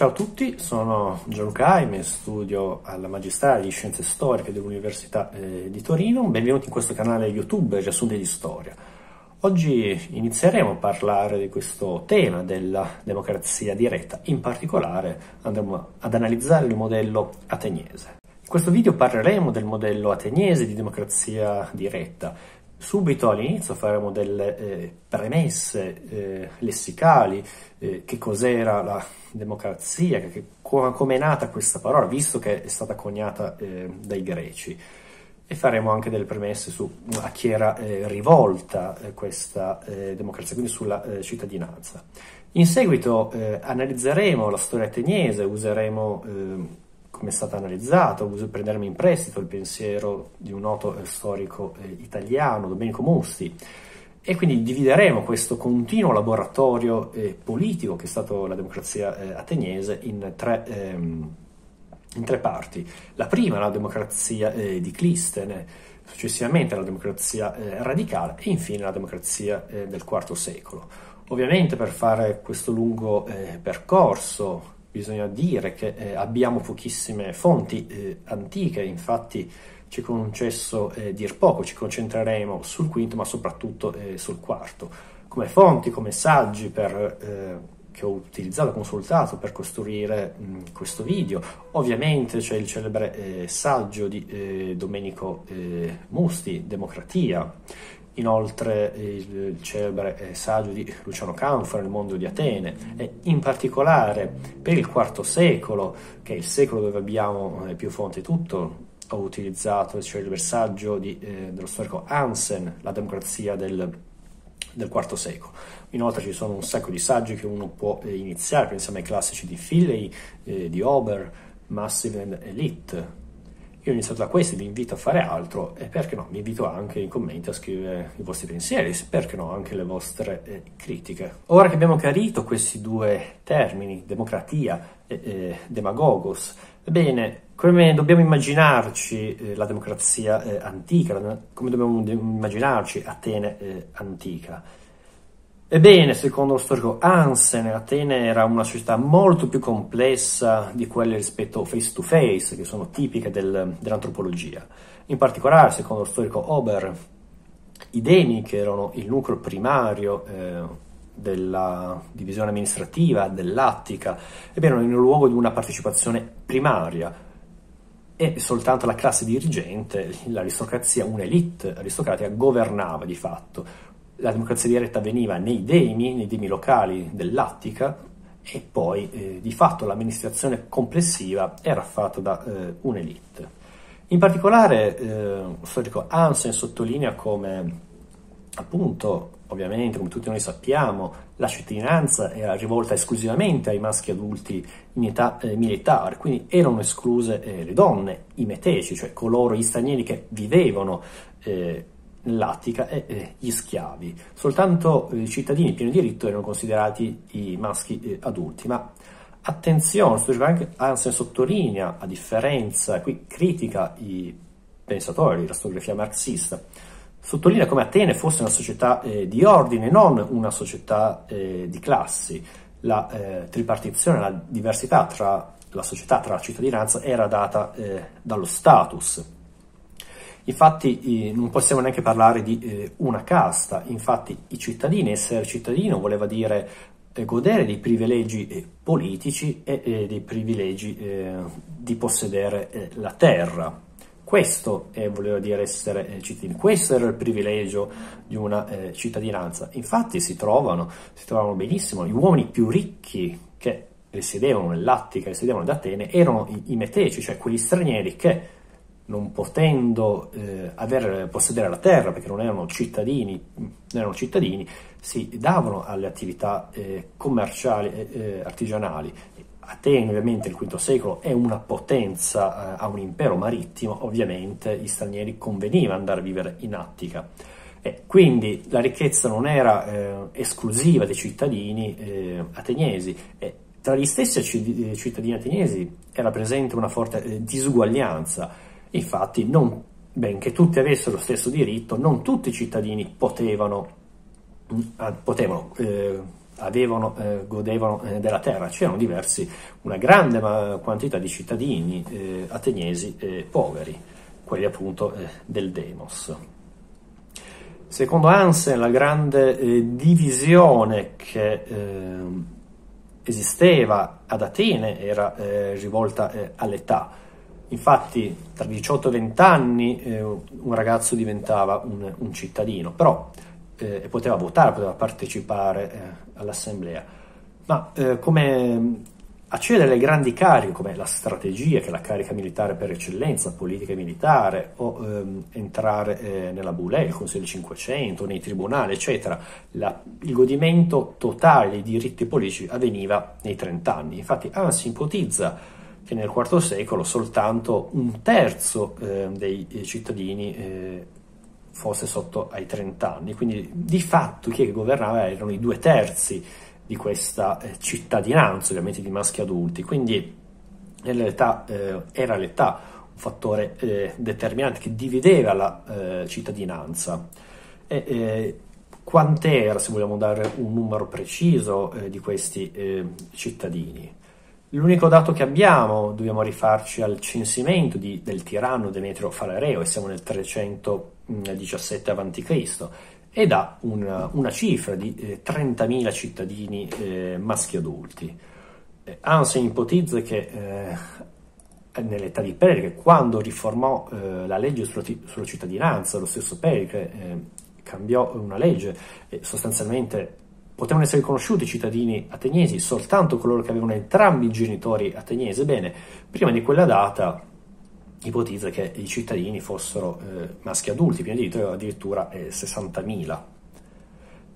Ciao a tutti, sono John Caime, studio alla Magistrale di Scienze Storiche dell'Università eh, di Torino. Benvenuti in questo canale YouTube Riassunti di Storia. Oggi inizieremo a parlare di questo tema della democrazia diretta, in particolare andremo ad analizzare il modello ateniese. In questo video parleremo del modello ateniese di democrazia diretta, Subito all'inizio faremo delle eh, premesse eh, lessicali, eh, che cos'era la democrazia, che, come è nata questa parola, visto che è stata coniata eh, dai greci. E faremo anche delle premesse su a chi era eh, rivolta eh, questa democrazia, quindi sulla cittadinanza. In seguito analizzeremo la storia ateniese, useremo ehm, come è stato analizzato, prendermi in prestito il pensiero di un noto storico eh, italiano, Domenico Musti. E quindi divideremo questo continuo laboratorio eh, politico che è stato la democrazia eh, ateniese in tre, ehm, in tre parti. La prima, la democrazia di Clistene, successivamente la democrazia eh, radicale e infine la democrazia eh, del IV secolo. Ovviamente per fare questo lungo eh, percorso bisogna dire che eh, abbiamo pochissime fonti eh, antiche, infatti ci concesso eh, dir poco, ci concentreremo sul quinto ma soprattutto eh, sul quarto, come fonti, come saggi per, eh, che ho utilizzato, consultato per costruire mh, questo video. Ovviamente c'è il celebre eh, saggio di Domenico Musti, Democratia, Inoltre eh, il celebre eh, saggio di Luciano Canfora, Il mondo di Atene, e in particolare per il IV secolo, che è il secolo dove abbiamo eh, più fonti tutto, ho utilizzato il celebre saggio di, eh, dello storico Hansen, La democrazia del, del IV secolo. Inoltre ci sono un sacco di saggi che uno può iniziare, pensiamo ai classici di Philly, eh, di Ober, Massive and Elite, io ho iniziato da questo, vi invito a fare altro e perché no, vi invito anche in commenti a scrivere i vostri pensieri, perché no, anche le vostre eh, critiche. Ora che abbiamo chiarito questi due termini, democratia e eh, demagogos, bene, come dobbiamo immaginarci eh, la democrazia eh, antica, come dobbiamo immaginarci Atene eh, antica? Ebbene, secondo lo storico Hansen, Atene era una società molto più complessa di quelle rispetto face to face, che sono tipiche del, dell'antropologia. In particolare, secondo lo storico Ober, i demi, che erano il nucleo primario eh, della divisione amministrativa dell'Attica, erano in luogo di una partecipazione primaria e soltanto la classe dirigente, l'aristocrazia, un'elite aristocratica, governava di fatto la democrazia diretta veniva nei demi, nei demi locali dell'Attica e poi eh, di fatto l'amministrazione complessiva era fatta da eh, un'elite. In particolare eh, storico Hansen sottolinea come appunto ovviamente come tutti noi sappiamo la cittadinanza era rivolta esclusivamente ai maschi adulti in età eh, militare, quindi erano escluse eh, le donne, i meteci, cioè coloro, gli stranieri che vivevano eh, l'Attica e eh, gli schiavi. Soltanto eh, i cittadini pieno diritto erano considerati i maschi eh, adulti, ma attenzione, Sturgebank Hansen ah, sottolinea, a differenza, qui critica i pensatori, la storiografia marxista, sottolinea come Atene fosse una società eh, di ordine, non una società eh, di classi. La eh, tripartizione, la diversità tra la società, tra la cittadinanza era data eh, dallo status. Infatti eh, non possiamo neanche parlare di eh, una casta, infatti i cittadini, essere cittadino voleva dire eh, godere dei privilegi politici e dei privilegi di possedere la terra. Questo eh, voleva dire essere cittadini, questo era il privilegio di una cittadinanza. Infatti si trovano, si trovano benissimo, gli uomini più ricchi che risiedevano nell'Attica, risiedevano ad Atene, erano i meteci, cioè quegli stranieri che non potendo eh, aver, possedere la terra perché non erano cittadini, non erano cittadini si davano alle attività eh, commerciali e eh, eh, artigianali. Atene ovviamente nel V secolo è una potenza, ha eh, un impero marittimo, ovviamente gli stranieri conveniva andare a vivere in Attica. Eh, quindi la ricchezza non era eh, esclusiva dei cittadini eh, ateniesi. tra gli stessi eh, cittadini ateniesi era presente una forte disuguaglianza. Infatti, non, benché tutti avessero lo stesso diritto, non tutti i cittadini potevano, eh, potevano eh, avevano, eh, godevano eh, della terra. C'erano diversi, una grande quantità di cittadini eh, ateniesi poveri, quelli appunto eh, del Demos. Secondo Hansen, la grande eh, divisione che ehm, esisteva ad Atene era rivolta all'età Infatti tra 18 e 20 anni eh, un ragazzo diventava un, un cittadino, però eh, poteva votare, poteva partecipare eh, all'assemblea. Ma eh, come mm, accedere alle grandi cariche, come la strategia, che è la carica militare per eccellenza, politica e militare, o ehm, entrare eh, nella Boulée, il Consiglio 500, nei tribunali, eccetera, la, il godimento totale dei diritti politici avveniva nei 30 anni. Infatti Hans ah, ipotizza che nel IV secolo soltanto un terzo eh, dei cittadini eh, fosse sotto ai 30 anni, quindi di fatto chi governava erano i due terzi di questa eh, cittadinanza, ovviamente di maschi adulti, quindi nell'età, eh, eh, era l'età un fattore eh, determinante che divideva la cittadinanza. E, quant'era, se vogliamo dare un numero preciso, di questi cittadini? L'unico dato che abbiamo, dobbiamo rifarci al censimento di, del tiranno Demetrio Falareo, e siamo nel 317 a.C., ed ha una, una cifra di eh, 30.000 cittadini eh, maschi adulti. Eh, Anse ipotizza che eh, nell'età di Pericle, quando riformò eh, la legge sulla, sulla, cittadinanza, lo stesso Pericle cambiò una legge, e sostanzialmente Potevano essere riconosciuti cittadini ateniesi soltanto coloro che avevano entrambi i genitori ateniesi. Bene, prima di quella data ipotizza che i cittadini fossero eh, maschi adulti, pieno diritto addirittura eh, 60.000.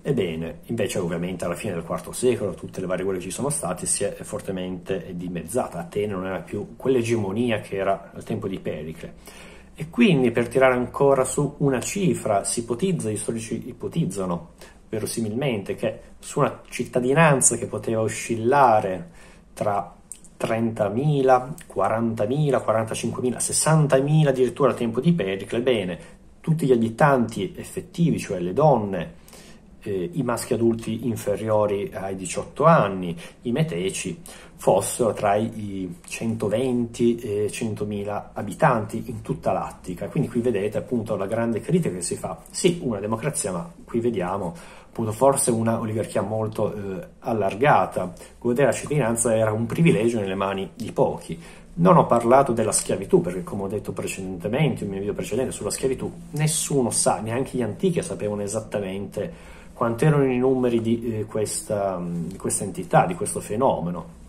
Ebbene, invece ovviamente alla fine del IV secolo tutte le varie guerre che ci sono state si è fortemente dimezzata, Atene non era più quell'egemonia che era al tempo di Pericle. E quindi per tirare ancora su una cifra, si ipotizza, gli storici ipotizzano verosimilmente che su una cittadinanza che poteva oscillare tra 30.000, 40.000, 45.000, 60.000 addirittura al tempo di Pericle, bene, tutti gli abitanti effettivi, cioè le donne, eh, i maschi adulti inferiori ai 18 anni, i meteci, fossero tra i 120 e 100.000 abitanti in tutta l'Attica. Quindi qui vedete appunto la grande critica che si fa. Sì, una democrazia, ma qui vediamo appunto forse una oligarchia molto eh, allargata. Godere la cittadinanza era un privilegio nelle mani di pochi. Non ho parlato della schiavitù, perché come ho detto precedentemente, nel mio video precedente sulla schiavitù, nessuno sa, neanche gli antichi sapevano esattamente quanti erano i numeri di, eh, questa, mm, di questa entità, di questo fenomeno.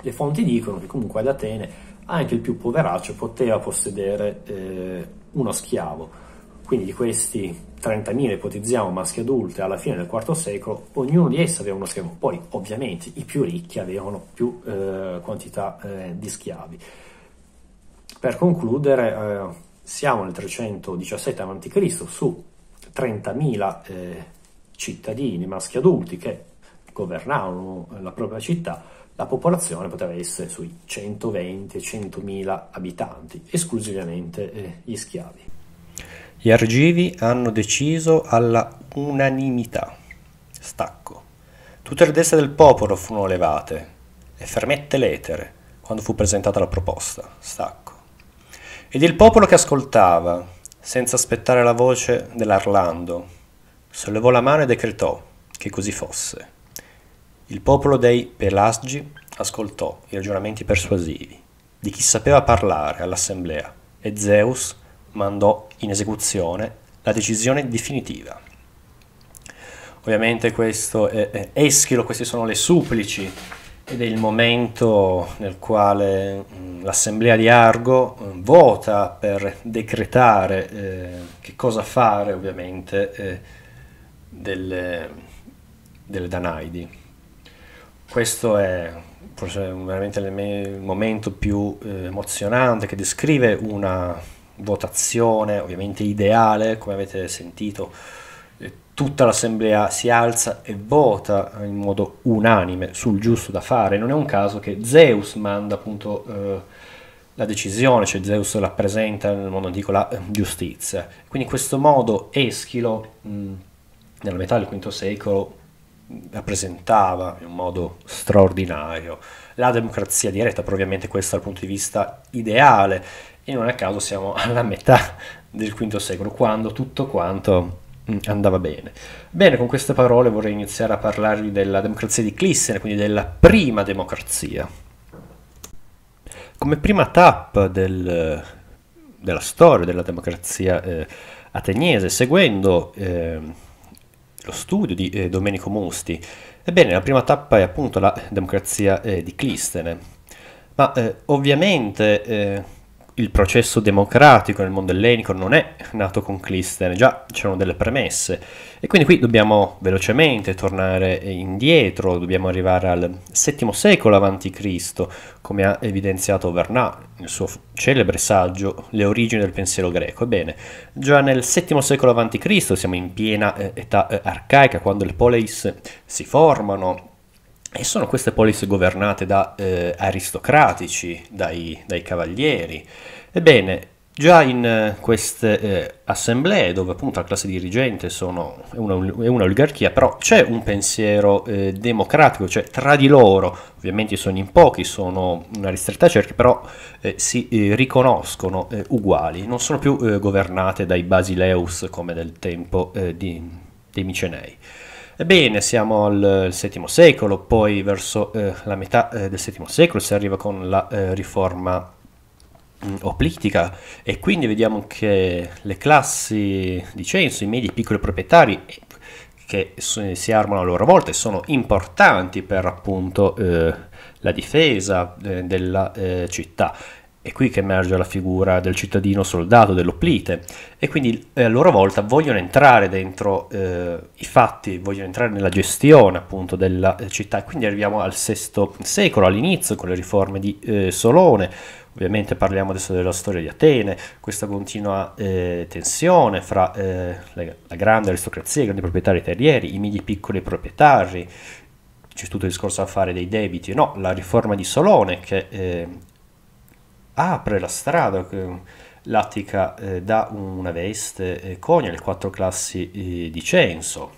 Le fonti dicono che comunque ad Atene anche il più poveraccio poteva possedere eh, uno schiavo quindi di questi 30.000 ipotizziamo maschi adulti alla fine del IV secolo, ognuno di essi aveva uno schiavo. Poi ovviamente i più ricchi avevano più eh, quantità eh, di schiavi. Per concludere, eh, siamo nel 317 a.C. su 30.000 eh, cittadini maschi adulti che governavano la propria città, la popolazione poteva essere sui 120-100.000 abitanti, esclusivamente eh, gli schiavi. Gli argivi hanno deciso alla unanimità. Stacco. Tutte le destre del popolo furono levate e fermette l'etere quando fu presentata la proposta. Stacco. Ed il popolo che ascoltava, senza aspettare la voce dell'Arlando, sollevò la mano e decretò che così fosse. Il popolo dei Pelasgi ascoltò i ragionamenti persuasivi di chi sapeva parlare all'assemblea e Zeus mandò in esecuzione la decisione definitiva. Ovviamente questo è Eschilo, queste sono le supplici ed è il momento nel quale l'assemblea di Argo vota per decretare eh, che cosa fare ovviamente eh, delle, delle, Danaidi. Questo è forse veramente il momento più eh, emozionante che descrive una votazione ovviamente ideale, come avete sentito, eh, tutta l'assemblea si alza e vota in modo unanime sul giusto da fare. Non è un caso che Zeus manda appunto eh, la decisione, cioè Zeus rappresenta nel mondo antico la eh, giustizia. Quindi in questo modo Eschilo, mh, nella metà del V secolo, rappresentava in un modo straordinario la democrazia diretta, però ovviamente questo dal punto di vista ideale e non a caso siamo alla metà del V secolo, quando tutto quanto mm, andava bene. Bene, con queste parole vorrei iniziare a parlarvi della democrazia di Clissen, quindi della prima democrazia. Come prima tappa del, della storia della democrazia eh, ateniese, seguendo eh, lo studio di eh, Domenico Musti, ebbene la prima tappa è appunto la democrazia eh, di Clistene. Ma eh, ovviamente eh, il processo democratico nel mondo ellenico non è nato con Clistene, già c'erano delle premesse e quindi qui dobbiamo velocemente tornare indietro, dobbiamo arrivare al VII secolo a.C., come ha evidenziato Vernat nel suo celebre saggio Le origini del pensiero greco. Ebbene, già nel VII secolo a.C., siamo in piena eh, età eh, arcaica, quando le poleis si formano, e sono queste polis governate da eh, aristocratici, dai, dai, cavalieri. Ebbene, già in eh, queste eh, assemblee, dove appunto la classe dirigente sono, è, una, è un'oligarchia, però c'è un pensiero eh, democratico, cioè tra di loro, ovviamente sono in pochi, sono una ristretta cerchia, però eh, si eh, riconoscono uguali, non sono più governate dai basileus come del tempo di, dei Micenei. Ebbene, siamo al VII secolo, poi verso eh, la metà eh, del VII secolo si arriva con la eh, riforma mm, oplitica e quindi vediamo che le classi di censo, i medi e piccoli proprietari eh, che si armano a loro volta e sono importanti per appunto eh, la difesa eh, della eh, città è qui che emerge la figura del cittadino soldato, dell'oplite, e quindi eh, a loro volta vogliono entrare dentro eh, i fatti, vogliono entrare nella gestione appunto della eh, città. E Quindi arriviamo al VI secolo, all'inizio, con le riforme di eh, Solone. Ovviamente parliamo adesso della storia di Atene, questa continua eh, tensione fra eh, la, la, grande aristocrazia, i grandi proprietari terrieri, i medi piccoli proprietari, c'è tutto il discorso a fare dei debiti, no, la riforma di Solone che eh, apre la strada. Eh, L'Attica eh, dà una veste eh, conia, le quattro classi eh, di censo.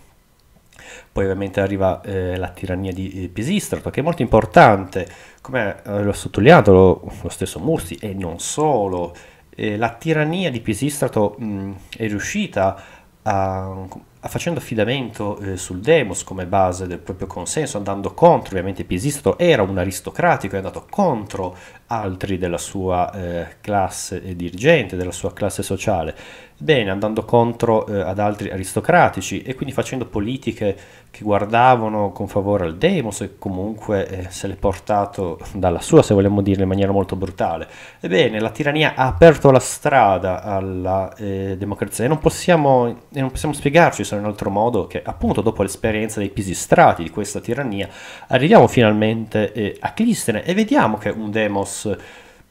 Poi ovviamente arriva eh, la tirannia di eh, Pisistrato, che è molto importante, come eh, l'ho sottolineato lo, lo stesso Mursi, e non solo. la tirannia di Pisistrato mh, mm, è riuscita a facendo affidamento eh, sul demos come base del proprio consenso, andando contro, ovviamente Pisisto era un aristocratico, è andato contro altri della sua eh, classe dirigente, della sua classe sociale, bene, andando contro eh, ad altri aristocratici e quindi facendo politiche che guardavano con favore al Demos e comunque eh, se l'è portato dalla sua, se vogliamo dire in maniera molto brutale. Ebbene, la tirannia ha aperto la strada alla eh, democrazia e non, possiamo, e non possiamo spiegarci se non in altro modo che appunto dopo l'esperienza dei pisistrati di questa tirannia arriviamo finalmente eh, a Clistene e vediamo che un Demos...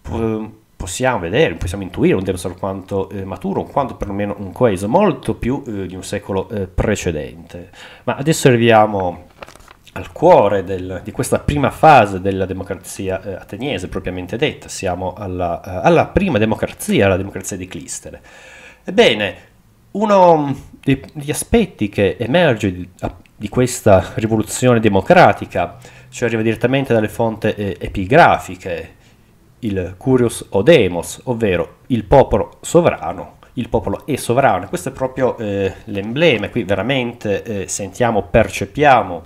P- eh, possiamo vedere, possiamo intuire un dinosauro quanto eh, maturo, quanto perlomeno un coeso, molto più eh, di un secolo eh, precedente. Ma adesso arriviamo al cuore del, di questa prima fase della democrazia eh, ateniese propriamente detta, siamo alla, eh, alla, prima democrazia, la democrazia di Clistere. Ebbene, uno mm, degli aspetti che emerge di, di, questa rivoluzione democratica, cioè arriva direttamente dalle fonti eh, epigrafiche, il curius o demos, ovvero il popolo sovrano, il popolo è sovrano. Questo è proprio eh, l'emblema, qui veramente eh, sentiamo, percepiamo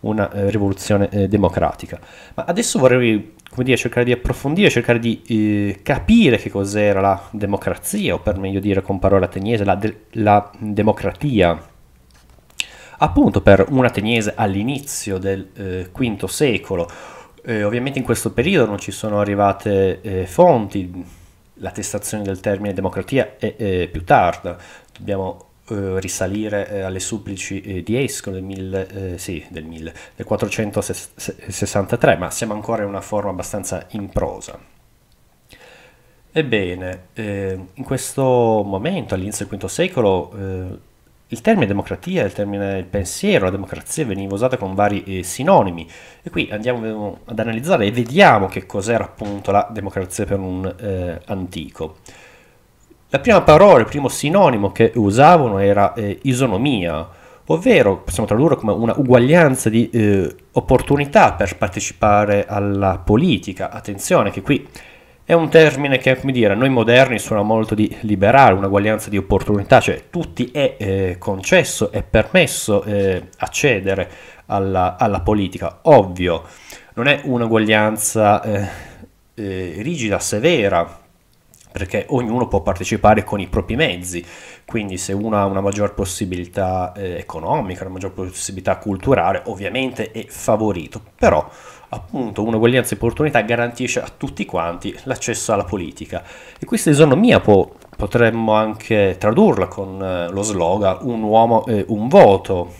una eh, rivoluzione eh, democratica. Ma adesso vorrei come dire, cercare di approfondire, cercare di eh, capire che cos'era la democrazia, o per meglio dire con parola ateniese, la, de- la democratia. Appunto per un ateniese all'inizio del V eh, secolo, eh, ovviamente in questo periodo non ci sono arrivate eh, fonti, l'attestazione del termine democratia è, è più tarda, dobbiamo eh, risalire eh, alle supplici eh, di Esco del, mille, eh, sì, del, mille, del 463, ma siamo ancora in una forma abbastanza improsa. Ebbene, in questo momento, all'inizio del V secolo, il termine democratia, il termine il pensiero, la democrazia veniva usata con vari eh, sinonimi e qui andiamo ad analizzare e vediamo che cos'era appunto la democrazia per un eh, antico. La prima parola, il primo sinonimo che usavano era eh, isonomia, ovvero possiamo tradurre come una uguaglianza di eh, opportunità per partecipare alla politica. Attenzione che qui è un termine che, come dire, a noi moderni suona molto di liberale, un'uguaglianza di opportunità, cioè tutti è eh, concesso, è permesso eh, accedere alla, alla, politica. Ovvio, non è un'uguaglianza eh, eh, rigida, severa, perché ognuno può partecipare con i propri mezzi, quindi se uno ha una maggior possibilità eh, economica, una maggior possibilità culturale, ovviamente è favorito, però appunto un'uguaglianza di opportunità garantisce a tutti quanti l'accesso alla politica e questa esonomia può, potremmo anche tradurla con eh, lo slogan un uomo eh, un voto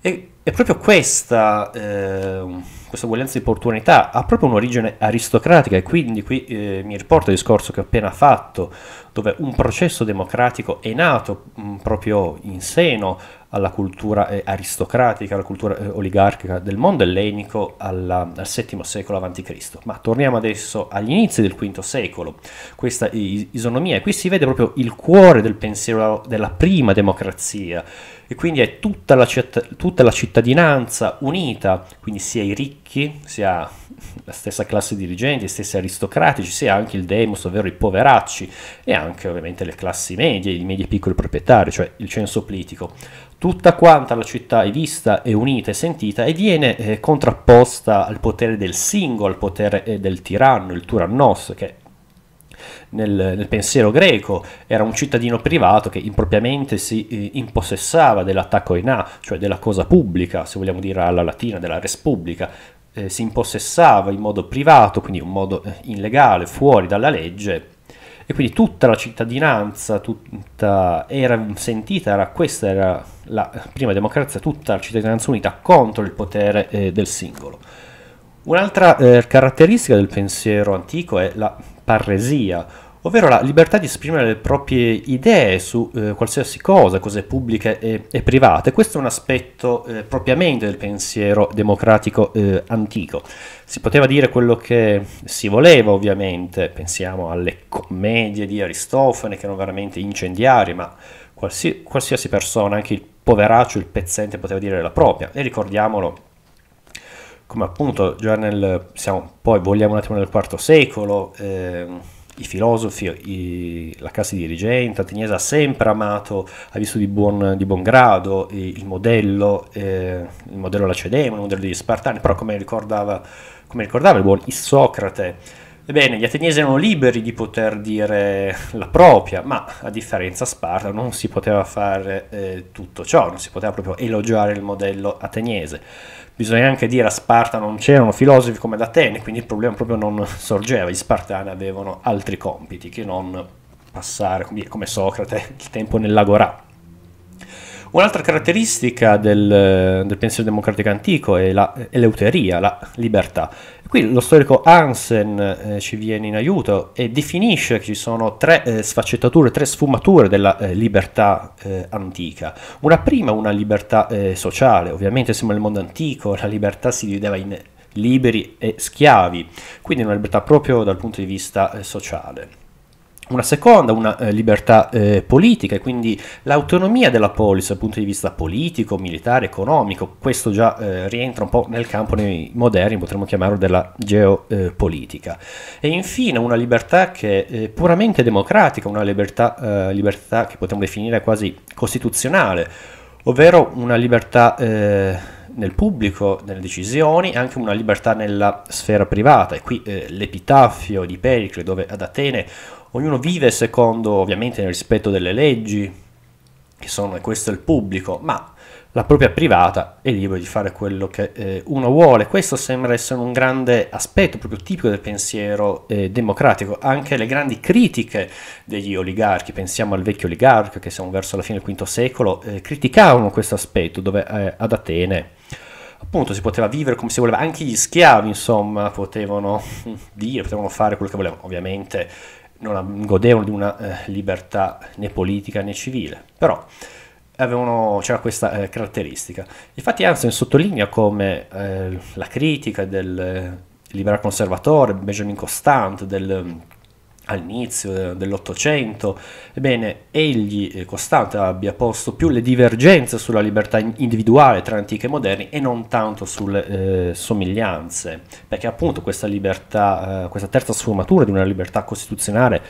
e, e proprio questa, eh, questa uguaglianza di opportunità ha proprio un'origine aristocratica e quindi qui eh, mi riporto al discorso che ho appena fatto dove un processo democratico è nato mh, mm, proprio in seno alla cultura eh, aristocratica, alla cultura eh, oligarchica del mondo ellenico alla, al VII secolo a.C. Ma torniamo adesso agli inizi del V secolo, questa isonomia, e qui si vede proprio il cuore del pensiero della prima democrazia, e quindi è tutta la, citt- tutta la cittadinanza unita, quindi sia i ricchi, sia la stessa classe dirigente, gli stessi aristocratici, sia anche il demos, ovvero i poveracci, e anche ovviamente le classi medie, i medi e piccoli proprietari, cioè il censo politico Tutta quanta la città è vista, è unita, è sentita e viene eh, contrapposta al potere del singolo, al potere eh, del tiranno, il Turannos, che nel, nel, pensiero greco era un cittadino privato che impropriamente si eh, impossessava dell'attacco in A, cioè della cosa pubblica, se vogliamo dire alla latina, della res pubblica, eh, si impossessava in modo privato, quindi in modo eh, illegale, fuori dalla legge, e quindi tutta la cittadinanza tutta era sentita, era, questa era la prima democrazia, tutta la cittadinanza unita contro il potere eh, del singolo. Un'altra eh, caratteristica del pensiero antico è la parresia, ovvero la libertà di esprimere le proprie idee su eh, qualsiasi cosa, cose pubbliche e, e, private. Questo è un aspetto eh, propriamente del pensiero democratico eh, antico. Si poteva dire quello che si voleva, ovviamente, pensiamo alle commedie di Aristofane che erano veramente incendiarie, ma qualsiasi, qualsiasi persona, anche il poveraccio, il pezzente, poteva dire la propria. E ricordiamolo come appunto già nel siamo, poi vogliamo un attimo nel IV secolo eh, i filosofi, i, la classe dirigente, Ateniese ha sempre amato, ha visto di buon, di buon grado il modello, eh, il modello lacedemone, il modello degli spartani, però come ricordava, come ricordava il buon Isocrate, Ebbene, gli ateniesi erano liberi di poter dire la propria, ma a differenza a Sparta non si poteva fare eh, tutto ciò, non si poteva proprio elogiare il modello ateniese bisogna anche dire a Sparta non c'erano filosofi come ad Atene, quindi il problema proprio non sorgeva, gli spartani avevano altri compiti che non passare come, come Socrate il tempo nell'agorà. Un'altra caratteristica del, del pensiero democratico antico è, la, è l'euteria, la libertà. Qui lo storico Hansen eh, ci viene in aiuto e definisce che ci sono tre eh, sfaccettature, tre sfumature della eh, libertà eh, antica. Una prima, una libertà eh, sociale, ovviamente siamo nel mondo antico, la libertà si divideva in liberi e schiavi, quindi una libertà proprio dal punto di vista eh, sociale una seconda, una eh, libertà eh, politica e quindi l'autonomia della polis dal punto di vista politico, militare, economico, questo già eh, rientra un po' nel campo nei moderni, potremmo chiamarlo della geopolitica. E infine una libertà che è eh, puramente democratica, una libertà, eh, libertà che potremmo definire quasi costituzionale, ovvero una libertà eh, nel pubblico, nelle decisioni, e anche una libertà nella sfera privata. E qui eh, l'epitaffio di Pericle, dove ad Atene ognuno vive secondo, ovviamente nel rispetto delle leggi, che sono, e questo è il pubblico, ma la propria privata è libera di fare quello che eh, uno vuole. Questo sembra essere un grande aspetto proprio tipico del pensiero eh, democratico. Anche le grandi critiche degli oligarchi, pensiamo al vecchio oligarca che siamo verso la fine del V secolo, eh, criticavano questo aspetto dove eh, ad Atene appunto si poteva vivere come si voleva, anche gli schiavi insomma potevano mm, dire, potevano fare quello che volevano. Ovviamente non godevano di una eh, libertà né politica né civile, però avevano, c'era questa eh, caratteristica. Infatti Hansen sottolinea come eh, la critica del liberal conservatore Benjamin Constant, del all'inizio dell'Ottocento. Ebbene, egli, eh, Costante, abbia posto più le divergenze sulla libertà individuale tra antichi e moderni e non tanto sulle eh, somiglianze, perché appunto questa libertà, eh, questa terza sfumatura di una libertà costituzionale,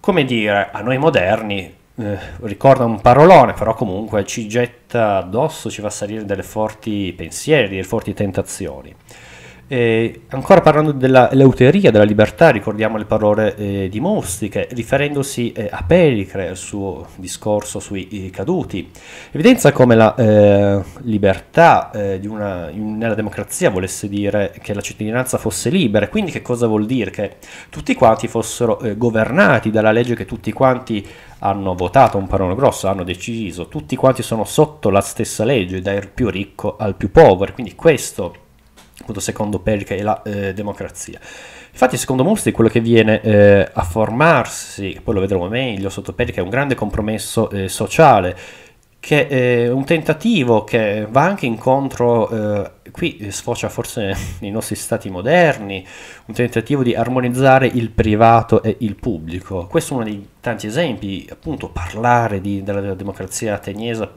come dire, a noi moderni eh, ricorda un parolone, però comunque ci getta addosso, ci fa salire delle forti pensieri, delle forti tentazioni. Eh, ancora parlando dell'euteria, della libertà, ricordiamo le parole eh, di Mostiche, riferendosi eh, a Pericle, al suo discorso sui eh, caduti, evidenzia come la eh, libertà eh, una, in, nella democrazia volesse dire che la cittadinanza fosse libera. Quindi che cosa vuol dire? Che tutti quanti fossero governati dalla legge che tutti quanti hanno votato, un parole grosso, hanno deciso, tutti quanti sono sotto la stessa legge, dal più ricco al più povero. Quindi questo appunto secondo Perica e la eh, democrazia. Infatti secondo Mursi quello che viene eh, a formarsi, poi lo vedremo meglio sotto Perica, è un grande compromesso eh, sociale che è eh, un tentativo che va anche incontro, eh, qui sfocia forse nei nostri stati moderni, un tentativo di armonizzare il privato e il pubblico. Questo è uno dei tanti esempi, appunto parlare di, della, della democrazia ateniese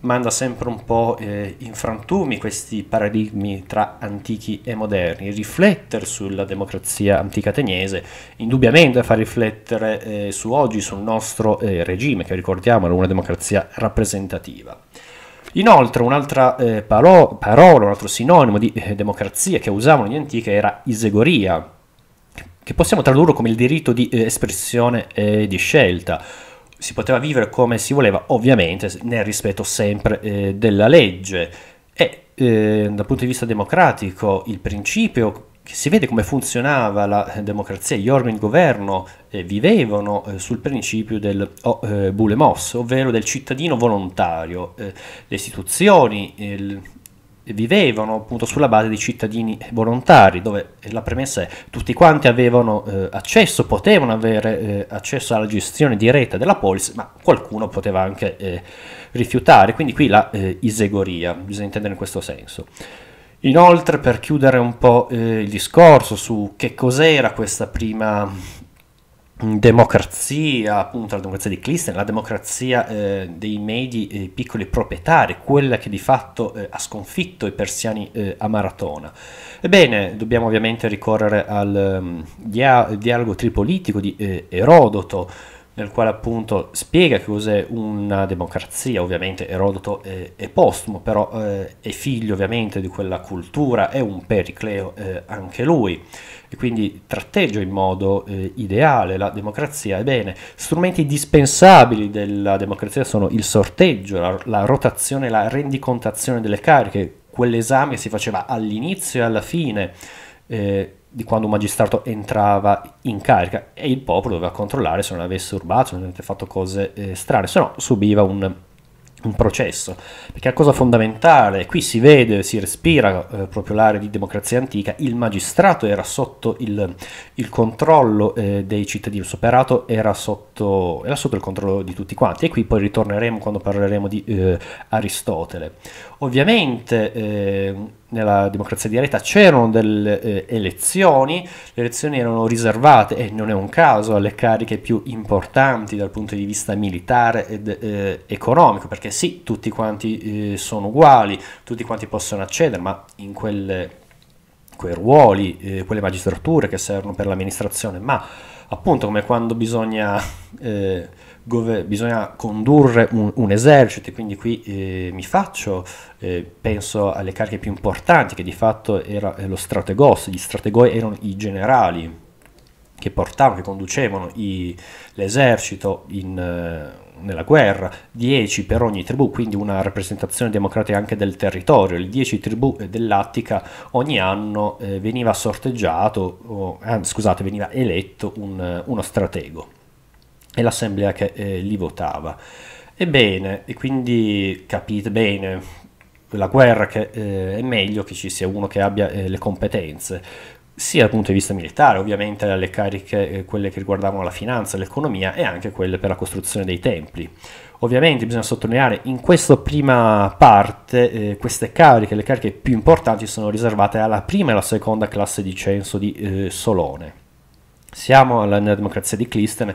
manda sempre un po' eh, in frantumi questi paradigmi tra antichi e moderni. Riflettere sulla democrazia antica ateniese indubbiamente fa riflettere eh, su oggi, sul nostro eh, regime, che ricordiamo era una democrazia rappresentativa. Inoltre un'altra eh, paro- parola, un altro sinonimo di eh, democrazia che usavano gli antichi era isegoria, che possiamo tradurre come il diritto di eh, espressione e di scelta si poteva vivere come si voleva, ovviamente nel rispetto sempre eh, della legge. E eh, dal punto di vista democratico il principio che si vede come funzionava la democrazia, gli organi di governo eh, vivevano eh, sul principio del oh, eh, bulemos, ovvero del cittadino volontario. Eh, le istituzioni, il, vivevano appunto sulla base di cittadini volontari, dove la premessa è tutti quanti avevano eh, accesso, potevano avere eh, accesso alla gestione diretta della polis, ma qualcuno poteva anche eh, rifiutare, quindi qui la eh, isegoria, bisogna intendere in questo senso. Inoltre, per chiudere un po' eh, il discorso su che cos'era questa prima democrazia, appunto la democrazia di Clisten, la democrazia eh, dei medi eh, piccoli proprietari, quella che di fatto eh, ha sconfitto i persiani eh, a maratona. Ebbene, dobbiamo ovviamente ricorrere al um, dia- dialogo tripolitico di eh, Erodoto, nel quale appunto spiega che cos'è una democrazia, ovviamente Erodoto è, è postumo, però eh, è figlio ovviamente di quella cultura, è un pericleo anche lui e quindi tratteggia in modo eh, ideale la democrazia. Ebbene, strumenti indispensabili della democrazia sono il sorteggio, la, la rotazione, la rendicontazione delle cariche, quell'esame si faceva all'inizio e alla fine. Eh, di quando un magistrato entrava in carica e il popolo doveva controllare se non avesse urbato, se non avesse fatto cose eh, strane, se no subiva un un processo, perché la cosa fondamentale, qui si vede, si respira eh, proprio l'area di democrazia antica, il magistrato era sotto il, il controllo eh, dei cittadini, il superato era sotto, era sotto, il controllo di tutti quanti e qui poi ritorneremo quando parleremo di eh, Aristotele. Ovviamente eh, nella democrazia diretta c'erano delle eh, elezioni, le elezioni erano riservate, e non è un caso, alle cariche più importanti dal punto di vista militare ed eh, economico, perché sì, tutti quanti eh, sono uguali, tutti quanti possono accedere, ma in quelle, quei ruoli, eh, quelle magistrature che servono per l'amministrazione, ma appunto come quando bisogna eh, gove- bisogna condurre un, un, esercito, quindi qui eh, mi faccio, eh, penso alle cariche più importanti, che di fatto era eh, lo strategos, gli strategoi erano i generali che portavano, che conducevano i, l'esercito in, eh, nella guerra, 10 per ogni tribù, quindi una rappresentazione democratica anche del territorio, le 10 tribù eh, dell'Attica ogni anno eh, veniva sorteggiato, o, eh, scusate, veniva eletto un, uno stratego e l'assemblea che eh, li votava. Ebbene, e quindi capite bene la guerra che eh, è meglio che ci sia uno che abbia eh, le competenze, sia dal punto di vista militare, ovviamente alle cariche, eh, quelle che riguardavano la finanza, l'economia e anche quelle per la costruzione dei templi. Ovviamente bisogna sottolineare in questa prima parte eh, queste cariche, le cariche più importanti sono riservate alla prima e alla seconda classe di censo di eh, Solone. Siamo alla, nella democrazia di Clistene,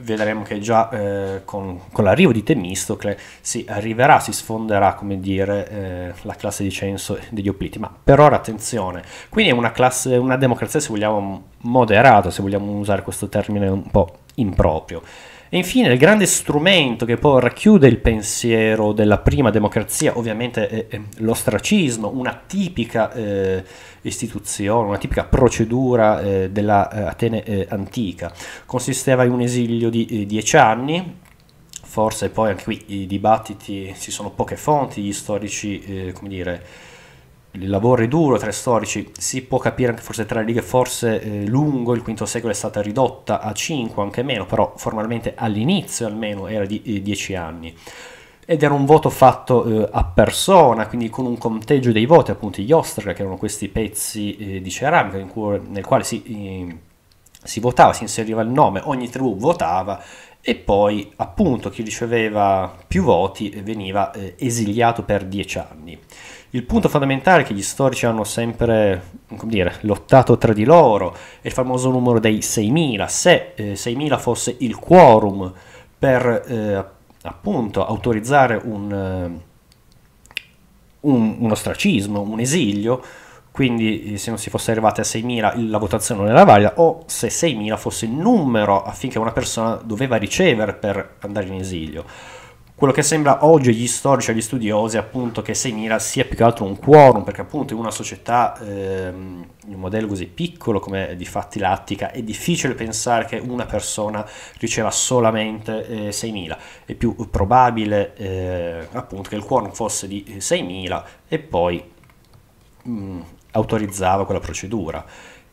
vedremo che già eh, con, con, l'arrivo di Temistocle si arriverà, si sfonderà come dire eh, la classe di Censo degli Opliti ma per ora attenzione quindi è una classe, una democrazia se vogliamo moderata se vogliamo usare questo termine un po' improprio e infine il grande strumento che poi racchiude il pensiero della prima democrazia, ovviamente è, è l'ostracismo, una tipica eh, istituzione, una tipica procedura eh, della eh, eh antica. Consisteva in un esilio di eh, dieci anni, forse poi anche qui i dibattiti, ci sono poche fonti, gli storici, eh, come dire, il lavoro è duro tra i storici, si può capire anche forse tra le righe, forse eh, lungo il V secolo è stata ridotta a 5, anche meno, però formalmente all'inizio almeno era di 10 eh, anni ed era un voto fatto eh, a persona, quindi con un conteggio dei voti, appunto gli ostraca, che erano questi pezzi eh, di ceramica cui, nel quale si, eh, si, votava, si inseriva il nome, ogni tribù votava e poi appunto chi riceveva più voti veniva eh, esiliato per dieci anni il punto fondamentale che gli storici hanno sempre dire, lottato tra di loro è il famoso numero dei 6.000. Se eh, 6.000 fosse il quorum per eh, appunto autorizzare un, eh, un, un ostracismo, un esilio, quindi eh, se non si fosse arrivati a 6.000 la votazione non era valida, o se 6.000 fosse il numero affinché una persona doveva ricevere per andare in esilio quello che sembra oggi agli storici, agli studiosi, appunto, che 6.000 sia più che altro un quorum, perché appunto in una società, ehm, in un modello così piccolo come di fatti l'Attica, è difficile pensare che una persona riceva solamente eh, 6.000, è più probabile eh, appunto che il quorum fosse di 6.000 eh, e poi mh, mm, autorizzava quella procedura.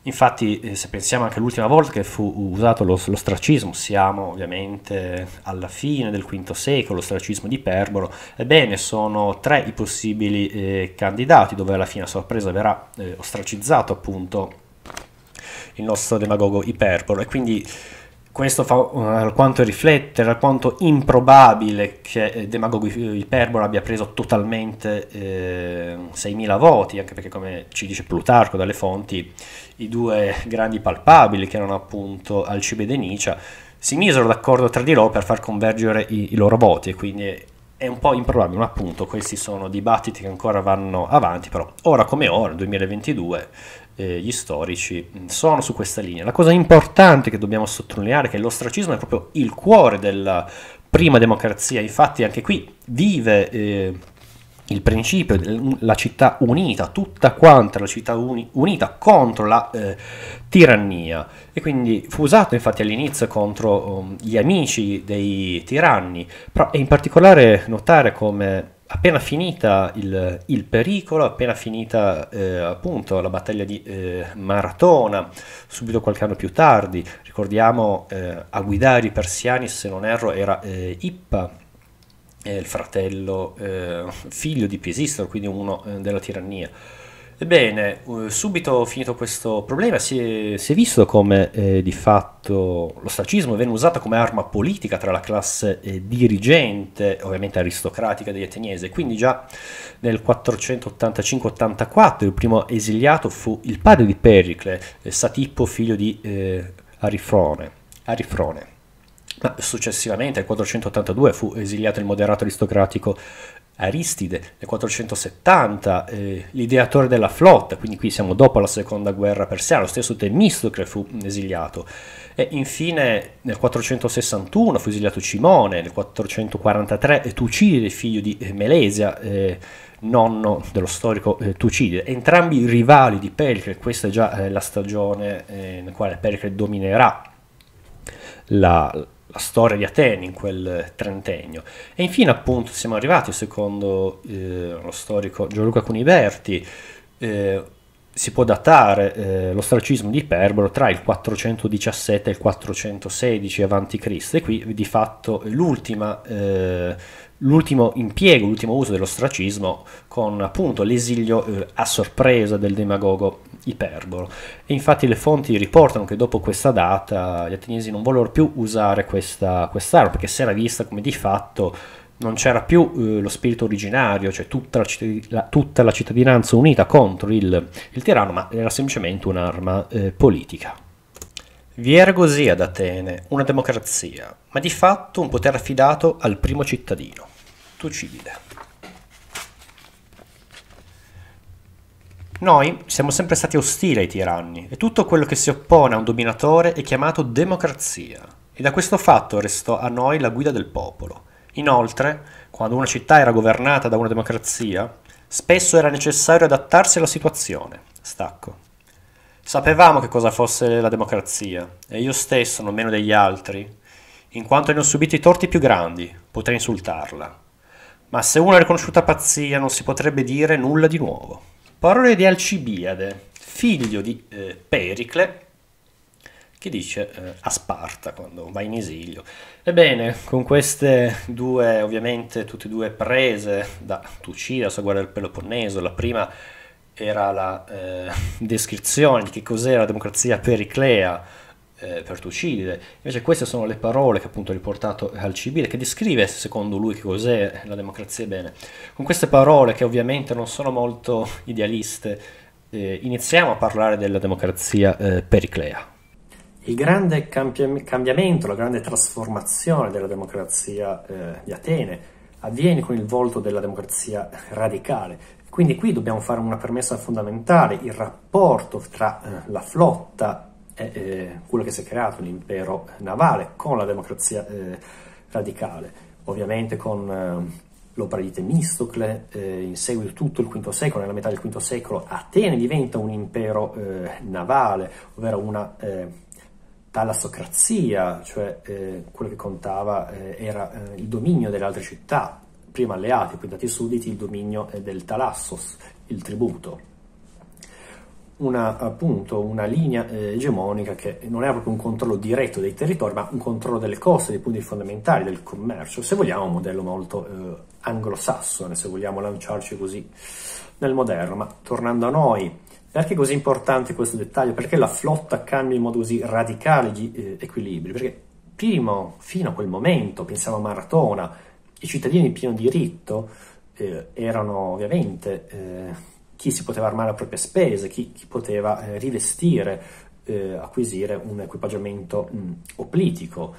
Infatti, eh, se pensiamo anche all'ultima volta che fu usato lo, l'ostracismo, siamo ovviamente alla fine del V secolo, lo stracismo di Perbolo, ebbene sono tre i possibili eh, candidati dove alla fine a sorpresa verrà eh, ostracizzato appunto il nostro demagogo Iperbolo e quindi questo fa uh, alquanto riflettere, alquanto improbabile che eh, Demagogo eh, Iperbola abbia preso totalmente eh, 6.000 voti, anche perché come ci dice Plutarco dalle fonti, i due grandi palpabili che erano appunto Alcibe e Denicia si misero d'accordo tra di loro per far convergere i, i loro voti e quindi è un po' improbabile, ma appunto questi sono dibattiti che ancora vanno avanti, però ora come ora, 2022, eh, gli storici mm, sono su questa linea. La cosa importante che dobbiamo sottolineare è che l'ostracismo è proprio il cuore della prima democrazia, infatti anche qui vive eh, il principio della città unita, tutta quanta la città uni, unita contro la eh, tirannia e quindi fu usato infatti all'inizio contro um, gli amici dei tiranni, però è in particolare notare come appena finita il, il, pericolo, appena finita eh, appunto la battaglia di eh, Maratona, subito qualche anno più tardi, ricordiamo eh, a guidare i persiani, se non erro, era eh, Ippa, eh, il fratello, eh, figlio di Pisistro, quindi uno della tirannia Ebbene, subito finito questo problema, si è, si è visto come eh, di fatto l'ostracismo venne usato come arma politica tra la classe eh, dirigente, ovviamente aristocratica degli ateniesi. Quindi già nel 485-84 il primo esiliato fu il padre di Pericle, eh, Satipo figlio di eh, Arifrone. Arifrone. Ma successivamente, nel 482, fu esiliato il moderato aristocratico Aristide nel 470, eh, l'ideatore della flotta, quindi qui siamo dopo la seconda guerra persiana, lo stesso Temistocle fu esiliato. E infine nel 461 fu esiliato Cimone, nel 443 eh, Tucidide, figlio di eh, Melesia, eh, nonno dello storico eh, Tucidide, entrambi rivali di Pericle, questa è già eh, la stagione nella quale Pericle dominerà la, la storia di Atene in quel trentennio. E infine appunto siamo arrivati, secondo eh, lo storico Gianluca Cuniberti, eh, si può datare eh, lo stracismo di Iperbolo tra il 417 e il 416 a.C. e qui di fatto l'ultima eh, l'ultimo impiego, l'ultimo uso dell'ostracismo con appunto l'esilio eh, a sorpresa del demagogo iperbolo. E infatti le fonti riportano che dopo questa data gli ateniesi non vollero più usare questa, quest'arma perché si era vista come di fatto non c'era più eh, lo spirito originario, cioè tutta la, la, tutta la cittadinanza unita contro il, il, tiranno, ma era semplicemente un'arma eh, politica. Vi era così ad Atene una democrazia, ma di fatto un potere affidato al primo cittadino tutto civile. Noi siamo sempre stati ostili ai tiranni e tutto quello che si oppone a un dominatore è chiamato democrazia e da questo fatto restò a noi la guida del popolo. Inoltre, quando una città era governata da una democrazia, spesso era necessario adattarsi alla situazione. Stacco. Sapevamo che cosa fosse la democrazia e io stesso, non meno degli altri, in quanto ne ho subito i torti più grandi, potrei insultarla ma se una riconosciuta pazzia non si potrebbe dire nulla di nuovo. Parole di Alcibiade, figlio di eh, Pericle, che dice eh, a Sparta quando va in esilio. Ebbene, con queste due, ovviamente, tutte e due prese da Tucidas, guerra del Peloponneso, la prima era la eh, descrizione di che cos'era la democrazia periclea, eh, per uccidere. Invece queste sono le parole che appunto ha riportato Alcibiade, che descrive secondo lui che cos'è la democrazia bene. Con queste parole, che ovviamente non sono molto idealiste, eh, iniziamo a parlare della democrazia eh, periclea. Il grande cambi- cambiamento, la grande trasformazione della democrazia eh, di Atene avviene con il volto della democrazia radicale, quindi qui dobbiamo fare una premessa fondamentale, il rapporto tra eh, la flotta è eh, quello che si è creato, l'impero navale, con la democrazia eh, radicale, ovviamente con eh, l'opera di Temistocle, in seguito tutto il V secolo, nella metà del V secolo Atene diventa un impero navale, ovvero una talassocrazia, cioè quello che contava era il dominio delle altre città, prima alleati, poi dati sudditi, il dominio del talassos, il tributo una, appunto, una linea eh, egemonica che non era proprio un controllo diretto dei territori, ma un controllo delle coste, dei punti fondamentali, del commercio. Se vogliamo, un modello molto eh, anglosassone, se vogliamo lanciarci così nel moderno. Ma tornando a noi, perché è così importante questo dettaglio? Perché la flotta cambia in modo così radicale gli eh, equilibri? Perché prima, fino a quel momento, pensiamo a Maratona, i cittadini di pieno diritto eh, erano ovviamente eh, chi si poteva armare a proprie spese, chi, chi poteva eh, rivestire, eh, acquisire un equipaggiamento mh, oplitico.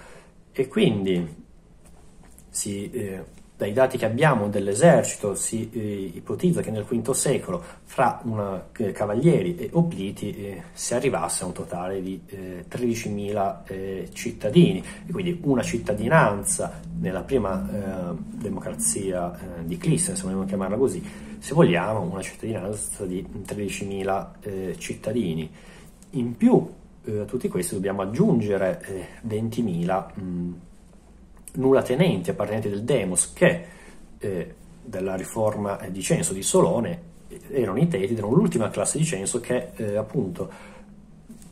E quindi si eh, dai dati che abbiamo dell'esercito si eh, ipotizza che nel V secolo fra una, eh, cavalieri e obliti eh, si arrivasse a un totale di 13.000 eh, eh, cittadini e quindi una cittadinanza nella prima eh, democrazia di Clisse, se vogliamo chiamarla così, se vogliamo una cittadinanza di 13.000 cittadini. In più a tutti questi dobbiamo aggiungere 20.000 mh, mm, nullatenenti appartenenti del demos che eh, della riforma eh, di Censo di Solone eh, erano i teti, erano l'ultima classe di Censo che eh, appunto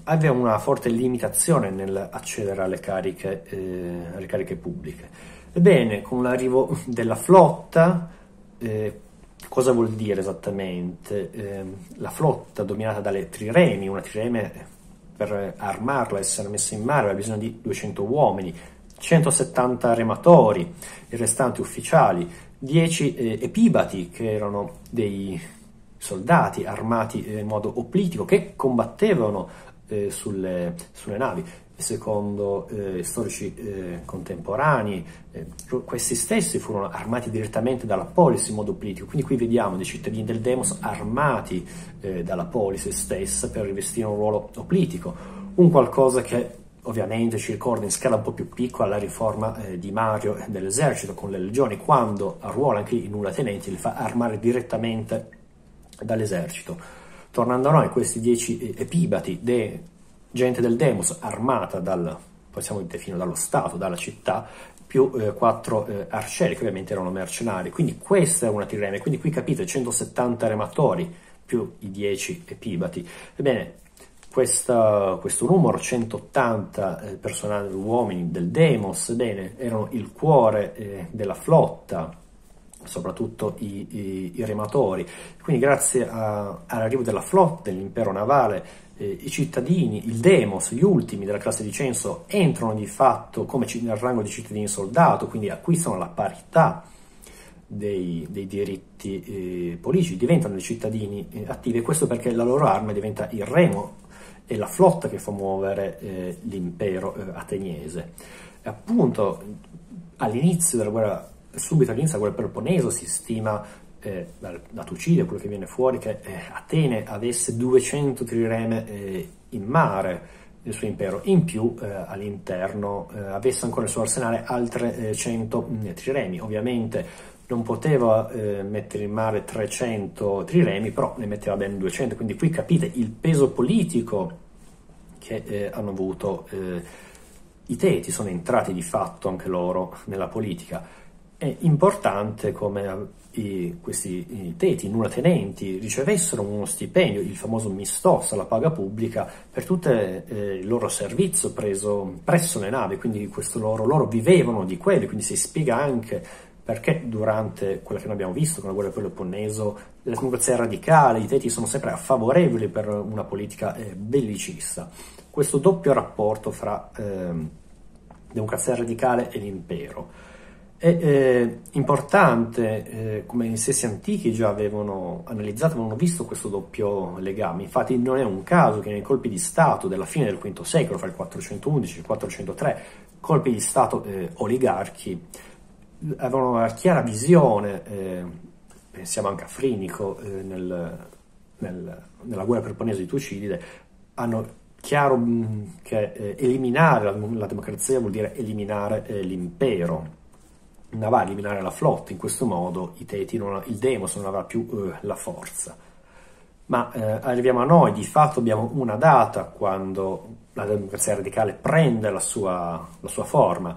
aveva una forte limitazione nell'accedere alle cariche, eh, alle cariche pubbliche. Ebbene, con l'arrivo della flotta, eh, cosa vuol dire esattamente? Ehm, la flotta dominata dalle triremi, una trireme per armarla, essere messa in mare, aveva bisogno di 200 uomini, 170 rematori, i restanti ufficiali, 10 eh, epibati che erano dei soldati armati eh, in modo oplitico che combattevano eh, sulle, sulle navi secondo eh, storici eh, contemporanei, eh, questi stessi furono armati direttamente dalla polis in modo politico, quindi qui vediamo dei cittadini del Demos armati eh, dalla polis stessa per rivestire un ruolo politico, un qualcosa che ovviamente ci ricorda in scala un po' più piccola la riforma eh, di Mario dell'esercito con le legioni, quando arruola anche i nullatenenti, li fa armare direttamente dall'esercito. Tornando a noi, questi dieci eh, epibati, de, gente del Demos armata dal, possiamo definire, dallo Stato, dalla città, più eh, quattro eh, arcieri che ovviamente erano mercenari. Quindi questa è una trireme, quindi qui capite 170 rematori più i 10 epibati. Ebbene, questa, questo numero, 180 eh, personaggi uomini del Demos, bene, erano il cuore eh, della flotta, soprattutto i, i, i, rematori. Quindi grazie a, all'arrivo della flotta, dell'impero navale, eh, i cittadini, il demos, gli ultimi della classe di censo, entrano di fatto come nel rango di cittadini soldato, quindi acquistano la parità dei, dei diritti eh, politici, diventano dei cittadini eh, attivi e questo perché la loro arma diventa il remo è la flotta che fa muovere eh, l'impero eh, ateniese. E appunto all'inizio della guerra, subito all'inizio della guerra Peloponneso si stima eh, da, Tucidio, quello che viene fuori, che eh, Atene avesse 200 trireme eh, in mare nel suo impero, in più eh, all'interno avesse ancora nel suo arsenale altre 100 mm, triremi. Ovviamente non poteva eh, mettere in mare 300 triremi, però ne metteva ben 200, quindi qui capite il peso politico che eh, hanno avuto eh, i teti, sono entrati di fatto anche loro nella politica. È importante come i, questi i teti, i nullatenenti, ricevessero uno stipendio, il famoso mistos, la paga pubblica, per tutto eh, il loro servizio preso presso le navi, quindi loro, loro, vivevano di quello, quindi si spiega anche perché durante quella che noi abbiamo visto, con la guerra del Peloponneso, la democrazia radicale, i teti sono sempre favorevoli per una politica eh, bellicista. Questo doppio rapporto fra eh, democrazia radicale e l'impero. È eh, importante, eh, come i stessi antichi già avevano analizzato, avevano visto questo doppio legame. Infatti non è un caso che nei colpi di Stato della fine del V secolo, fra il 411 e il 403, colpi di Stato eh, oligarchi, avevano una chiara visione, eh, pensiamo anche a Frinico eh, nel, nel, nella guerra perponese di Tucidide, hanno chiaro mm, che eh, eliminare la, la, democrazia vuol dire eliminare eh, l'impero non va a eliminare la flotta, in questo modo non, il demos non avrà più eh, la forza. Ma eh, arriviamo a noi, di fatto abbiamo una data quando la democrazia radicale prende la sua, la sua forma,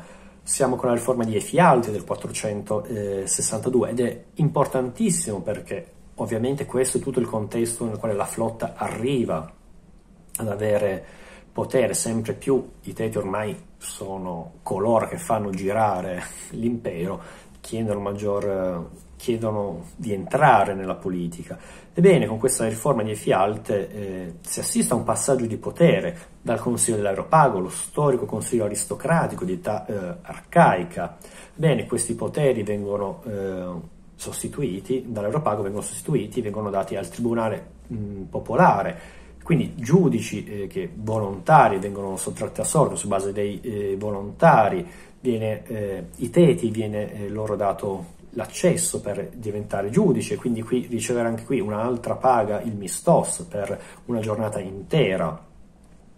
siamo con la riforma di Efi Alti del 462 ed è importantissimo perché ovviamente questo è tutto il contesto nel quale la flotta arriva ad avere potere sempre più, i teti ormai sono coloro che fanno girare l'impero, chiedono maggior eh, chiedono di entrare nella politica. Ebbene, con questa riforma di Fialte eh, si assiste a un passaggio di potere dal Consiglio dell'Aeropago, lo storico Consiglio aristocratico di età eh, arcaica. Ebbene, questi poteri vengono eh, sostituiti dall'Aeropago, vengono sostituiti, vengono dati al Tribunale mh, mm, Popolare, quindi giudici eh, che volontari vengono sottratti a sordo su base dei eh, volontari, viene, eh, i teti viene eh, loro dato l'accesso per diventare giudice, quindi qui ricevere anche qui un'altra paga, il mistos, per una giornata intera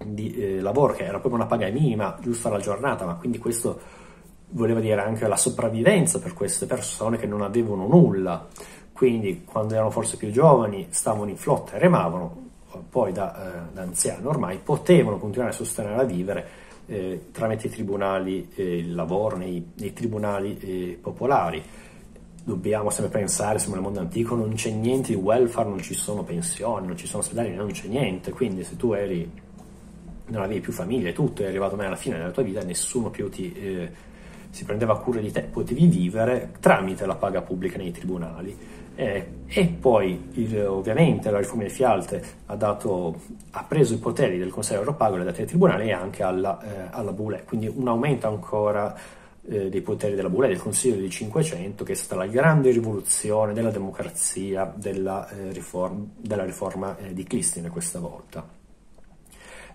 di eh, lavoro, che era proprio una paga minima, giusta la giornata, ma quindi questo voleva dire anche la sopravvivenza per queste persone che non avevano nulla. Quindi quando erano forse più giovani stavano in flotta e remavano, poi da, eh, da anziano ormai potevano continuare a sostenere a vivere eh, tramite i tribunali, eh, il lavoro nei, nei tribunali eh, popolari dobbiamo sempre pensare, siamo nel mondo antico, non c'è niente di welfare, non ci sono pensioni, non ci sono ospedali, non c'è niente, quindi se tu eri, non avevi più famiglia e tutto, è arrivato mai alla fine della tua vita, nessuno più ti, eh, si prendeva cura di te, potevi vivere tramite la paga pubblica nei tribunali. Eh, e poi il, ovviamente la riforma di Fialte ha, dato, ha, preso i poteri del Consiglio europeo, li ha dati ai tribunali e anche alla, eh, alla Boulay, quindi un aumento ancora eh, dei poteri della Bulgaria, del Consiglio del 500, che è stata la grande rivoluzione della democrazia, della, eh, riform, della riforma eh, di Cristina questa volta.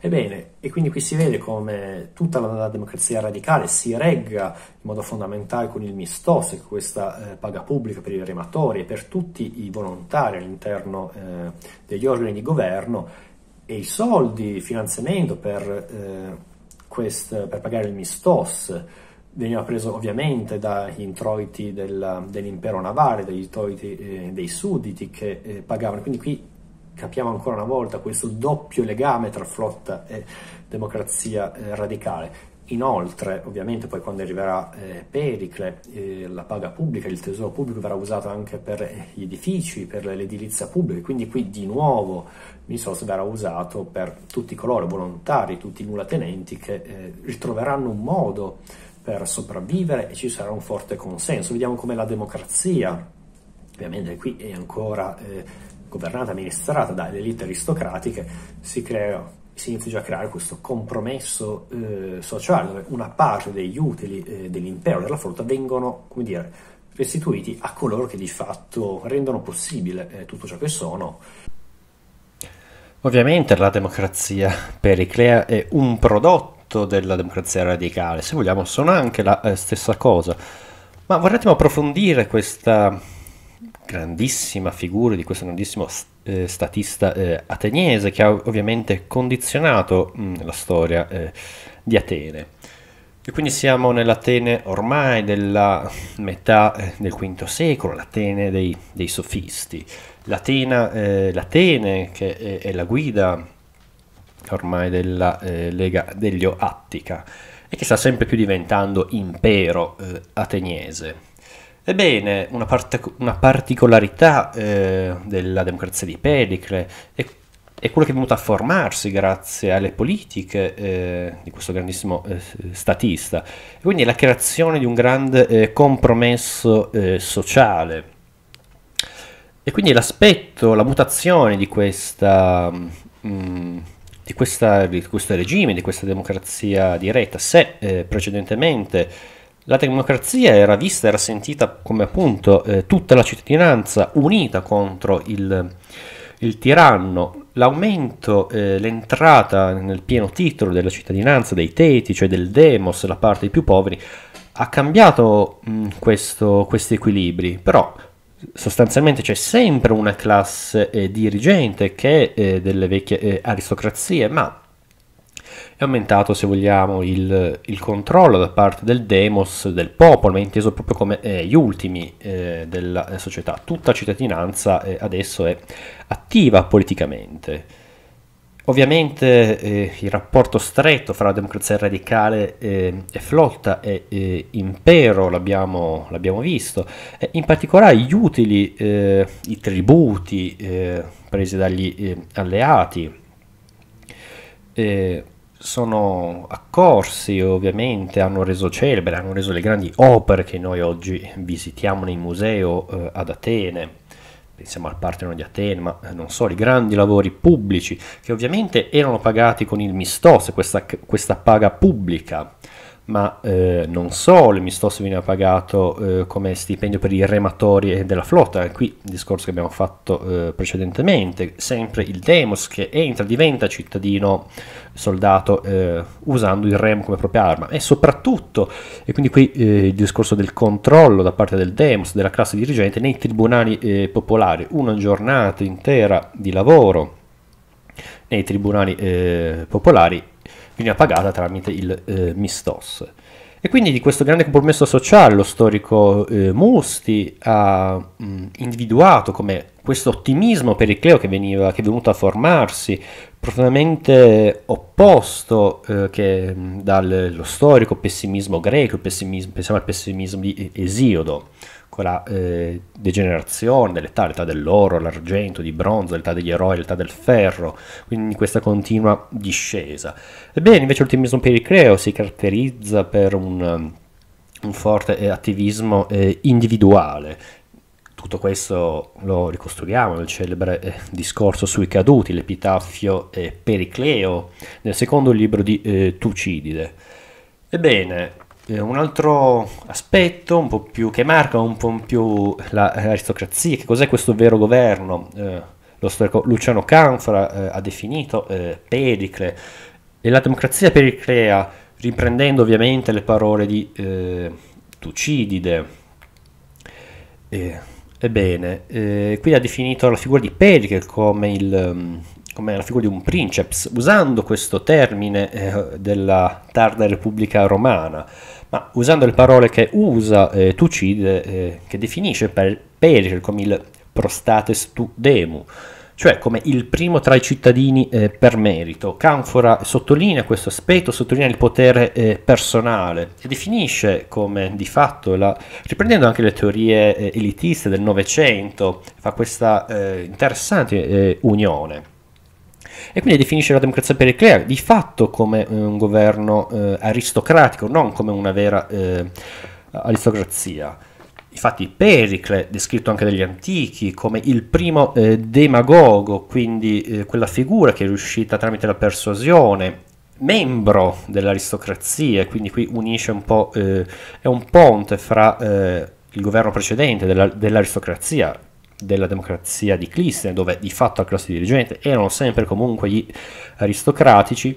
Ebbene, e quindi qui si vede come tutta la democrazia radicale si regga in modo fondamentale con il mistos, questa eh, paga pubblica per i rematori e per tutti i volontari all'interno eh, degli organi di governo e i soldi, il finanziamento per, eh, quest, per pagare il mistos veniva preso ovviamente dagli introiti del, dell'impero navale, dagli introiti eh, dei sudditi che eh, pagavano. Quindi qui capiamo ancora una volta questo doppio legame tra flotta e democrazia eh, radicale. Inoltre, ovviamente, poi quando arriverà eh, Pericle, eh, la paga pubblica, il tesoro pubblico verrà usato anche per eh, gli edifici, per l'edilizia pubblica, quindi qui di nuovo Misos verrà usato per tutti coloro, volontari, tutti i nulatenenti che eh, ritroveranno un modo per sopravvivere e ci sarà un forte consenso. Vediamo come la democrazia, ovviamente qui è ancora eh, governata, amministrata dalle elite aristocratiche, si crea si inizia già a creare questo compromesso eh, sociale dove una parte degli utili eh, dell'impero della frutta vengono, come dire, restituiti a coloro che di fatto rendono possibile eh, tutto ciò che sono. Ovviamente la democrazia periclea è un prodotto frutto della democrazia radicale, se vogliamo, sono anche la eh, stessa cosa. Ma vorremmo approfondire questa grandissima figura di questo grandissimo eh, statista eh, ateniese che ha ovviamente condizionato mh, mm, la storia eh, di Atene. E quindi siamo nell'Atene ormai della metà eh, del V secolo, l'Atene dei, dei sofisti, eh, l'Atene che è, è la guida ormai della eh, Lega degli Attica e che sta sempre più diventando impero eh, ateniese. Ebbene, una, part- una particolarità eh, della democrazia di Pedicle è, è quella che è venuto a formarsi grazie alle politiche eh, di questo grandissimo eh, statista, e quindi la creazione di un grande eh, compromesso eh, sociale. E quindi l'aspetto, la mutazione di questa mh, mm, di, questa, di, questo regime, di questa democrazia diretta, se eh, precedentemente la democrazia era vista, era sentita come appunto eh, tutta la cittadinanza unita contro il, il tiranno, l'aumento, eh, l'entrata nel pieno titolo della cittadinanza, dei teti, cioè del demos, la parte dei più poveri, ha cambiato mh, questo, questi equilibri, però sostanzialmente c'è sempre una classe eh, dirigente che è eh, delle vecchie eh, aristocrazie, ma è aumentato, se vogliamo, il, il, controllo da parte del demos, del popolo, ma inteso proprio come eh, gli ultimi eh, della eh, società. Tutta cittadinanza eh, adesso è attiva politicamente. Ovviamente eh, il rapporto stretto fra democrazia radicale eh, e flotta e, e eh, impero l'abbiamo, l'abbiamo visto, e eh, in particolare gli utili, eh, i tributi eh, presi dagli alleati sono accorsi ovviamente, hanno reso celebre, hanno reso le grandi opere che noi oggi visitiamo nei museo ad Atene pensiamo al Partenone di Atene, ma eh, non solo, i grandi lavori pubblici, che ovviamente erano pagati con il mistos, questa, questa paga pubblica ma eh, non solo Mistosi viene pagato eh, come stipendio per i rematori della flotta, qui il discorso che abbiamo fatto eh, precedentemente, sempre il Demos che entra, diventa cittadino soldato eh, usando il rem come propria arma e soprattutto, e quindi qui eh, il discorso del controllo da parte del Demos, della classe dirigente nei tribunali eh, popolari, una giornata intera di lavoro nei tribunali popolari veniva pagata tramite il eh, Mistos. E quindi di questo grande compromesso sociale lo storico eh, Musti ha mh, mm, individuato come questo ottimismo per il Cleo che, veniva, che è venuto a formarsi, profondamente opposto eh, dallo storico pessimismo greco, pessimismo, pensiamo al pessimismo di Esiodo, con la eh, degenerazione dell'età, l'età dell'oro, l'argento, di bronzo, l'età degli eroi, l'età del ferro, quindi questa continua discesa. Ebbene, invece l'ottimismo pericleo si caratterizza per un, un forte eh, attivismo eh, individuale, tutto questo lo ricostruiamo nel celebre eh, discorso sui caduti, l'epitafio eh, Pericleo, nel secondo libro di eh, Tucidide. Ebbene, eh, un altro aspetto un po' più che marca un po' più l'aristocrazia, che cos'è questo vero governo? Eh, lo storico Luciano Canfora eh, ha definito eh, Pericle e la democrazia periclea, riprendendo ovviamente le parole di Tucidide. Ebbene, eh, qui ha definito la figura di Pericles come, mm, come, la figura di un princeps, usando questo termine eh, della tarda Repubblica Romana, ma usando le parole che usa eh, Tucide, eh, che definisce per Pericles come il prostates tu demu, cioè come il primo tra i cittadini eh, per merito. Canfora sottolinea questo aspetto, sottolinea il potere eh, personale e definisce come di fatto, la, riprendendo anche le teorie eh, elitiste del Novecento, fa questa eh, interessante eh, unione. E quindi definisce la democrazia periclea di fatto come un governo eh, aristocratico, non come una vera aristocrazia. Infatti Pericle, descritto anche dagli antichi come il primo eh, demagogo, quindi eh, quella figura che è riuscita tramite la persuasione, membro dell'aristocrazia, quindi qui unisce un po', eh, è un ponte fra eh, il governo precedente della, dell'aristocrazia, della democrazia di Clistene, dove di fatto la classe dirigente erano sempre comunque gli aristocratici,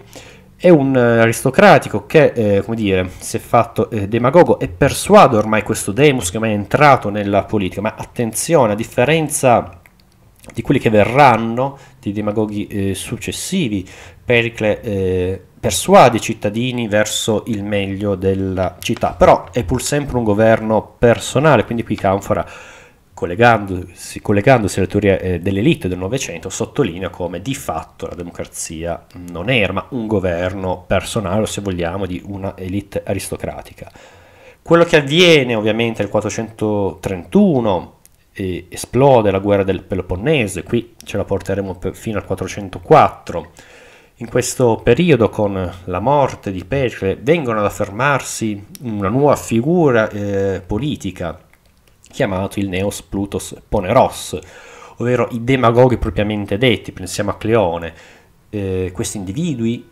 è un eh, aristocratico che, eh, come dire, si è fatto eh, demagogo e persuade ormai questo Demus che ormai è entrato nella politica, ma attenzione, a differenza di quelli che verranno, di demagoghi eh, successivi, Pericle eh, persuade i cittadini verso il meglio della città, però è pur sempre un governo personale, quindi qui Canfora collegandosi, collegandosi alle teorie eh, dell'elite del Novecento, sottolinea come di fatto la democrazia non era ma un governo personale o se vogliamo di una elite aristocratica. Quello che avviene ovviamente nel 431 eh, esplode la guerra del Peloponnese, qui ce la porteremo fino al 404. In questo periodo, con la morte di Pericle, vengono ad affermarsi una nuova figura eh, politica, chiamato il Neos Plutos Poneros, ovvero i demagoghi propriamente detti, pensiamo a Cleone. Eh, questi individui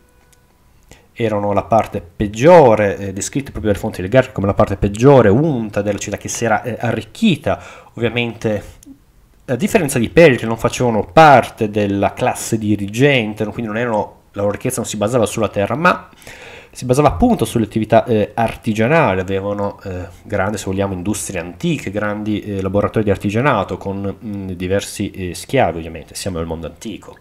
erano la parte peggiore, eh, descritti proprio dalle fonti del Garg come la parte peggiore, unta della città che si era eh, arricchita, ovviamente a differenza di Peltri non facevano parte della classe dirigente, quindi non erano, la loro ricchezza non si basava sulla terra, ma si basava appunto sulle attività eh, artigianali, avevano eh, grandi, se vogliamo, industrie antiche, grandi eh, laboratori di artigianato con mh, mm, diversi eh, schiavi ovviamente, siamo nel mondo antico.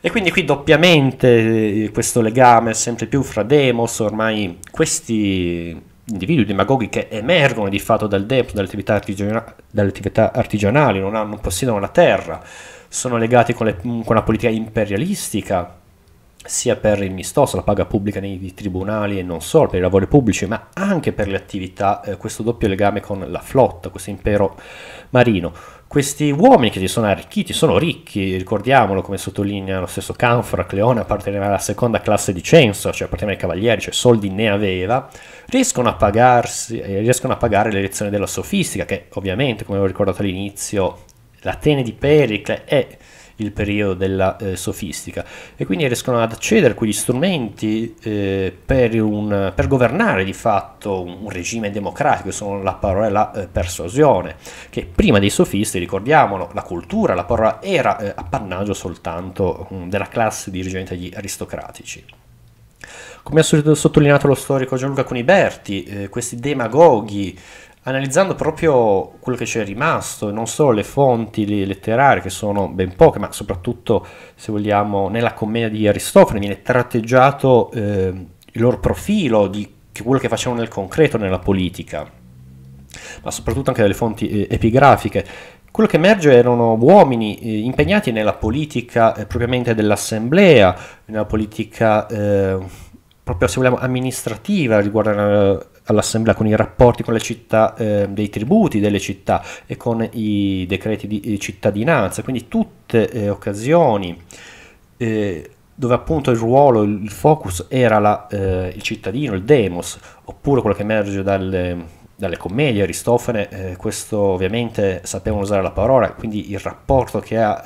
E quindi qui doppiamente eh, questo legame sempre più fra demos, ormai questi individui demagoghi che emergono di fatto dal depth, dalle attività, artigiana- dalle attività artigianali, non, hanno, non, possiedono la terra, sono legati con, le, mm, con la politica imperialistica sia per il mistoso, la paga pubblica nei tribunali e non solo, per i lavori pubblici, ma anche per le attività, eh, questo doppio legame con la flotta, questo impero marino. Questi uomini che si sono arricchiti sono ricchi, ricordiamolo come sottolinea lo stesso Canfora, Cleone apparteneva alla seconda classe di censo, cioè apparteneva ai cavalieri, cioè soldi ne aveva, riescono a, pagarsi, eh, riescono a pagare le lezioni della sofistica, che ovviamente, come avevo ricordato all'inizio, l'Atene di Pericle è il periodo della eh, sofistica e quindi riescono ad accedere a quegli strumenti eh, per, un, per, governare di fatto un regime democratico, sono la parola eh, persuasione, che prima dei sofisti, ricordiamolo, la cultura, la parola era eh, appannaggio soltanto um, della classe dirigente degli aristocratici. Come ha sottolineato lo storico Gianluca Coniberti, eh, questi demagoghi analizzando proprio quello che ci è rimasto, non solo le fonti letterarie che sono ben poche, ma soprattutto se vogliamo nella commedia di Aristofane viene tratteggiato eh, il loro profilo di quello che facevano nel concreto nella politica, ma soprattutto anche dalle fonti eh, epigrafiche. Quello che emerge erano uomini eh, impegnati nella politica eh, propriamente dell'assemblea, nella politica eh, proprio se vogliamo amministrativa riguardo alla eh, all'assemblea con i rapporti con le città eh, dei tributi delle città e con i decreti di eh, cittadinanza, quindi tutte eh, occasioni eh, dove appunto il ruolo, il focus era la, eh, il cittadino, il demos, oppure quello che emerge dalle, dalle commedie, Aristofane, eh, questo ovviamente sapevano usare la parola, quindi il rapporto che ha...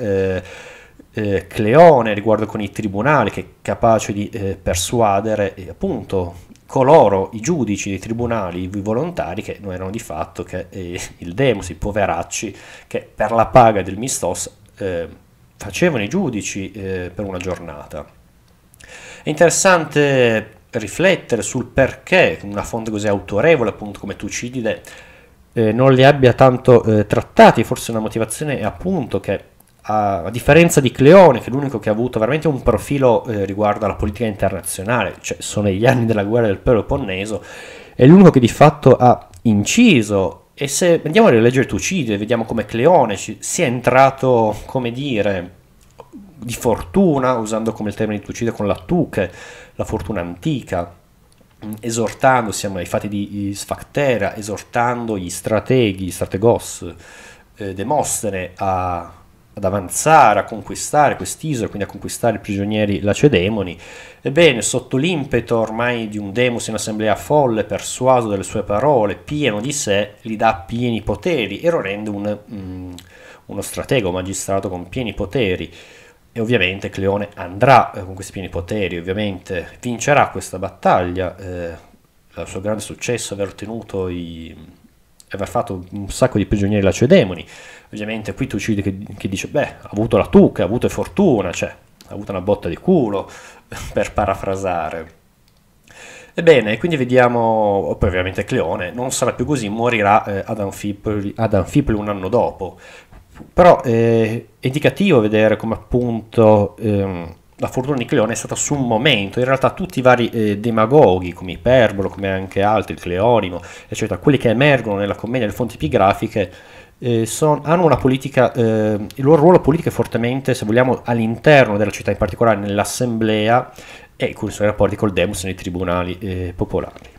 Cleone riguardo con i tribunali che è capace di eh, persuadere eh, appunto coloro, i giudici dei tribunali, i volontari, che non erano di fatto che eh, il Demos, i poveracci, che per la paga del Mistos eh, facevano i giudici eh, per una giornata. È interessante riflettere sul perché una fonte così autorevole appunto come Tucidide eh, non li abbia tanto eh, trattati, forse una motivazione è appunto che a, a, differenza di Cleone, che è l'unico che ha avuto veramente un profilo eh, riguardo alla politica internazionale, cioè sono gli anni della guerra del Peloponneso, è l'unico che di fatto ha inciso. E se andiamo a rileggere Tucide, vediamo come Cleone ci, sia entrato, come dire, di fortuna, usando come il termine di Tucide con la tuche, la fortuna antica, esortando, siamo ai fatti di Sfactera, esortando gli strateghi, strategos, eh, Demostene a ad avanzare, a conquistare quest'isola, quindi a conquistare i prigionieri lacedemoni. Cioè Ebbene, sotto l'impeto ormai di un demos in assemblea folle, persuaso delle sue parole, pieno di sé, gli dà pieni poteri e lo rende un, um, uno stratego, magistrato con pieni poteri. E ovviamente Cleone andrà eh, con questi pieni poteri, ovviamente vincerà questa battaglia. Eh, il suo grande successo aver ottenuto i aver fatto un sacco di prigionieri laccio e demoni. Ovviamente qui Tucide che, che dice, beh, ha avuto la tucca, ha avuto fortuna, cioè, ha avuto una botta di culo, per parafrasare. Ebbene, quindi vediamo, poi ovviamente Cleone non sarà più così, morirà eh, ad, Anfipoli, un anno dopo. Però eh, è indicativo vedere come appunto... Ehm, la fortuna di Cleone è stata su un momento, in realtà tutti i vari eh, demagoghi come Iperbolo, come anche altri, il Cleonimo, eccetera, quelli che emergono nella commedia, delle fonti epigrafiche, eh, son, hanno una politica, eh, il loro ruolo politico è fortemente, se vogliamo, all'interno della città, in particolare nell'assemblea e con i suoi rapporti col Demus nei tribunali eh, popolari.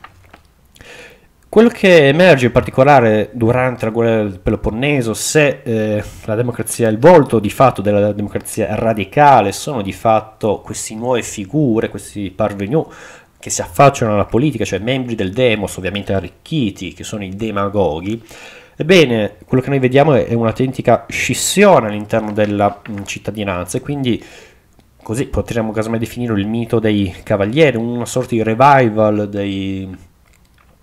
Quello che emerge in particolare durante la guerra del Peloponneso, se eh, la democrazia, il volto di fatto della democrazia radicale sono di fatto queste nuove figure, questi parvenus che si affacciano alla politica, cioè membri del demos ovviamente arricchiti, che sono i demagoghi, ebbene quello che noi vediamo è, è un'autentica scissione all'interno della mh, mm, cittadinanza e quindi così potremmo casomai definire il mito dei cavalieri, una sorta di revival dei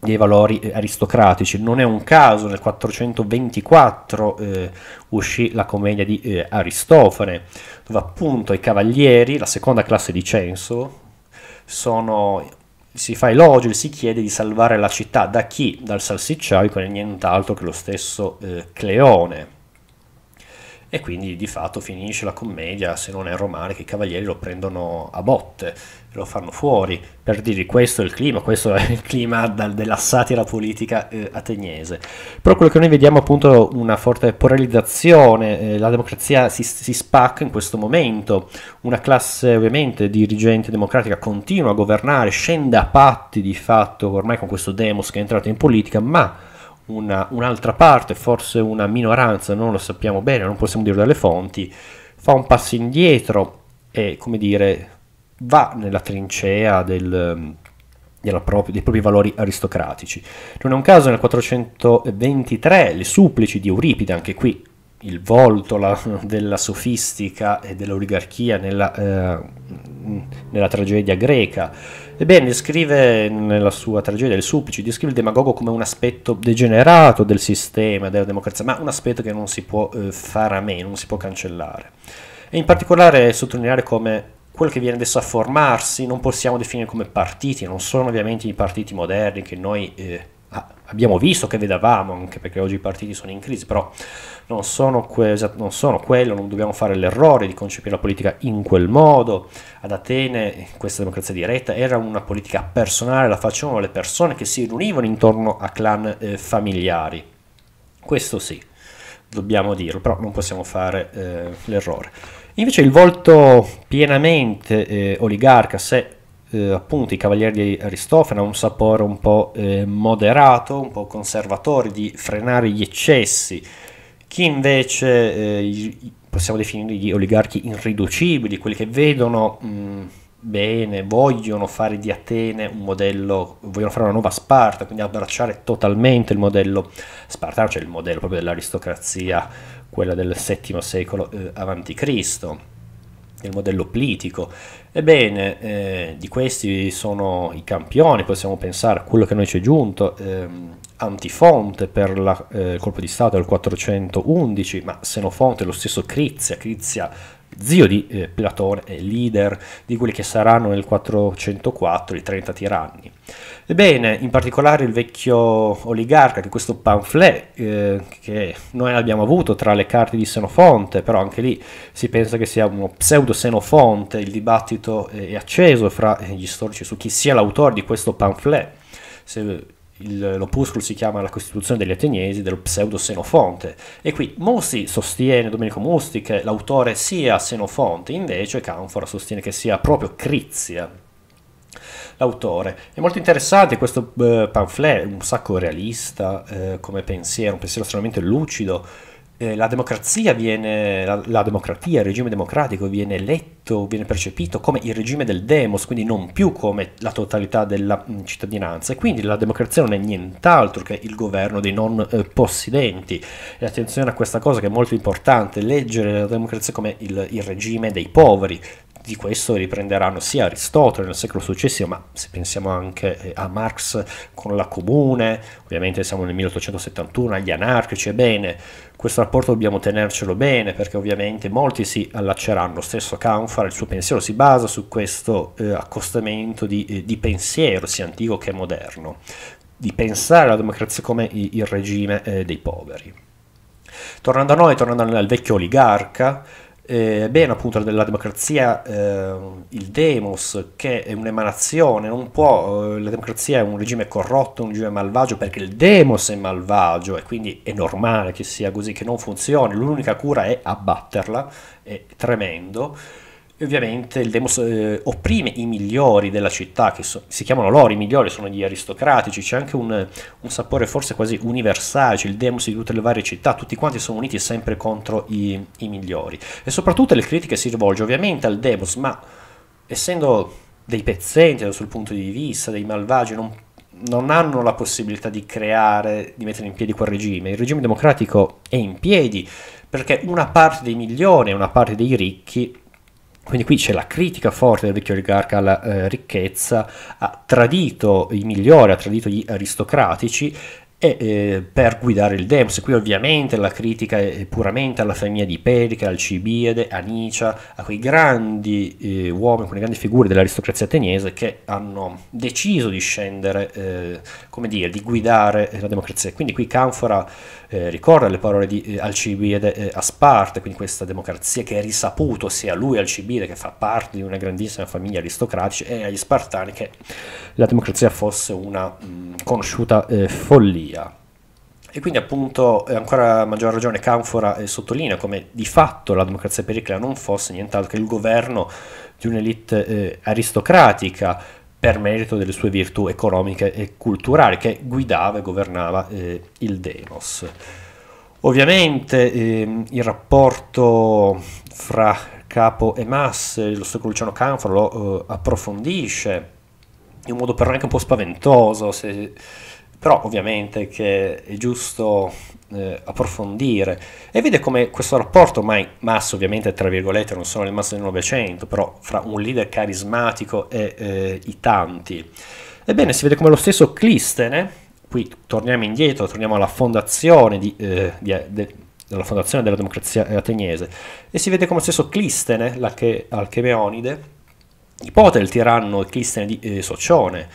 dei valori eh, aristocratici. Non è un caso, nel 424 eh, uscì la commedia di eh, Aristofane, dove appunto i cavalieri, la seconda classe di censo, sono, si fa elogio e si chiede di salvare la città da chi? Dal salsicciaio, che è nient'altro che lo stesso eh, Cleone e quindi di fatto finisce la commedia, se non è male, che i cavalieri lo prendono a botte, lo fanno fuori, per dirvi questo è il clima, questo è il clima dal, della satira politica eh, ateniese. Però quello che noi vediamo appunto è una forte polarizzazione, eh, la democrazia si, si, spacca in questo momento, una classe ovviamente dirigente democratica continua a governare, scende a patti di fatto ormai con questo demos che è entrato in politica, ma una, un'altra parte, forse una minoranza, non lo sappiamo bene, non possiamo dire dalle fonti, fa un passo indietro e, come dire, va nella trincea del, propria, dei propri valori aristocratici. Non è un caso nel 423 le supplici di Euripide, anche qui il volto la, della sofistica e dell'oligarchia nella, eh, nella tragedia greca, Ebbene, scrive nella sua tragedia del Suppici, descrive il demagogo come un aspetto degenerato del sistema, della democrazia, ma un aspetto che non si può eh, fare a meno, non si può cancellare. E in particolare sottolineare come quello che viene adesso a formarsi non possiamo definire come partiti, non sono ovviamente i partiti moderni che noi eh, abbiamo visto, che vedavamo, anche perché oggi i partiti sono in crisi, però non sono, que- non sono quello, non dobbiamo fare l'errore di concepire la politica in quel modo. Ad Atene questa democrazia diretta era una politica personale, la facevano le persone che si riunivano intorno a clan eh, familiari. Questo sì, dobbiamo dirlo, però non possiamo fare eh, l'errore. Invece il volto pienamente eh, oligarca, se eh, appunto i cavalieri di Aristofane hanno un sapore un po' eh, moderato, un po' conservatore, di frenare gli eccessi, chi invece eh, possiamo definire gli oligarchi irriducibili, quelli che vedono mh, mm, bene, vogliono fare di Atene un modello, vogliono fare una nuova Sparta, quindi abbracciare totalmente il modello spartano, cioè il modello proprio dell'aristocrazia, quella del VII secolo eh, a.C., il modello plitico. Ebbene, eh, di questi sono i campioni, possiamo pensare a quello che a noi ci è giunto, ehm, Antifonte per il eh, colpo di Stato del 411, ma Senofonte, lo stesso Crizia, Crizia zio di eh, Platone e leader di quelli che saranno nel 404 i 30 tiranni. Ebbene, in particolare il vecchio oligarca, che questo pamphlet eh, che noi abbiamo avuto tra le carte di Senofonte, però anche lì si pensa che sia uno pseudo Senofonte, il dibattito è acceso fra gli storici su chi sia l'autore di questo pamphlet. Se, il, l'opuscolo si chiama La Costituzione degli Ateniesi dello pseudo Senofonte e qui Musi sostiene, Domenico Musti, che l'autore sia Senofonte, invece Canfora sostiene che sia proprio Crizia l'autore. È molto interessante questo eh, pamphlet, un sacco realista eh, come pensiero, un pensiero estremamente lucido eh, la democrazia viene, la, la, democratia, il regime democratico viene letto, viene percepito come il regime del demos, quindi non più come la totalità della mh, mm, cittadinanza. E quindi la democrazia non è nient'altro che il governo dei non eh, possidenti. E attenzione a questa cosa che è molto importante, leggere la democrazia come il, il regime dei poveri, di questo riprenderanno sia Aristotele nel secolo successivo, ma se pensiamo anche eh, a Marx con la comune, ovviamente siamo nel 1871, agli anarchici, ebbene, questo rapporto dobbiamo tenercelo bene perché ovviamente molti si allacceranno, stesso Canfara, il suo pensiero si basa su questo eh, accostamento di, eh, di pensiero, sia antico che moderno, di pensare alla democrazia come il regime eh, dei poveri. Tornando a noi, tornando al vecchio oligarca, eh, bene appunto della democrazia eh, il demos che è un'emanazione non può eh, la democrazia è un regime corrotto un regime malvagio perché il demos è malvagio e quindi è normale che sia così che non funzioni l'unica cura è abbatterla è tremendo ovviamente il demos eh, opprime i migliori della città, che so, si chiamano loro i migliori, sono gli aristocratici, c'è anche un, un sapore forse quasi universale, c'è il demos di tutte le varie città, tutti quanti sono uniti sempre contro i, i migliori. E soprattutto le critiche si rivolgono ovviamente al demos, ma essendo dei pezzenti sul punto di vista, dei malvagi, non, non hanno la possibilità di creare, di mettere in piedi quel regime. Il regime democratico è in piedi perché una parte dei migliori e una parte dei ricchi quindi qui c'è la critica forte del vecchio oligarca alla eh, ricchezza, ha tradito i migliori, ha tradito gli aristocratici e, eh, per guidare il Demos. Qui ovviamente la critica è puramente alla famiglia di Perica, Alcibiade, Anicia, a quei grandi eh, uomini, quelle grandi figure dell'aristocrazia ateniese che hanno deciso di scendere, eh, come dire, di guidare la democrazia. Quindi qui Canfora eh, ricorre alle parole di eh, Alcibide eh, a Sparta, quindi questa democrazia che è risaputo sia lui Alcibiade che fa parte di una grandissima famiglia aristocratica e agli Spartani che la democrazia fosse una mh, mm, conosciuta eh, follia. E quindi appunto ancora maggior ragione Canfora eh, sottolinea come di fatto la democrazia periclea non fosse nient'altro che il governo di un'elite eh, aristocratica per merito delle sue virtù economiche e culturali, che guidava e governava eh, il Demos. Ovviamente eh, il rapporto fra capo e masse, lo stesso Luciano Canfora lo eh, approfondisce in un modo però anche un po' spaventoso, se, però ovviamente che è giusto eh, approfondire e vede come questo rapporto mai masso ovviamente tra virgolette non sono le masse del Novecento però fra un leader carismatico e eh, i tanti ebbene si vede come lo stesso Clistene qui torniamo indietro torniamo alla fondazione di, eh, di, de, della fondazione della democrazia ateniese e si vede come lo stesso Clistene l'alchemeonide ipote il tiranno Clistene di eh, Socione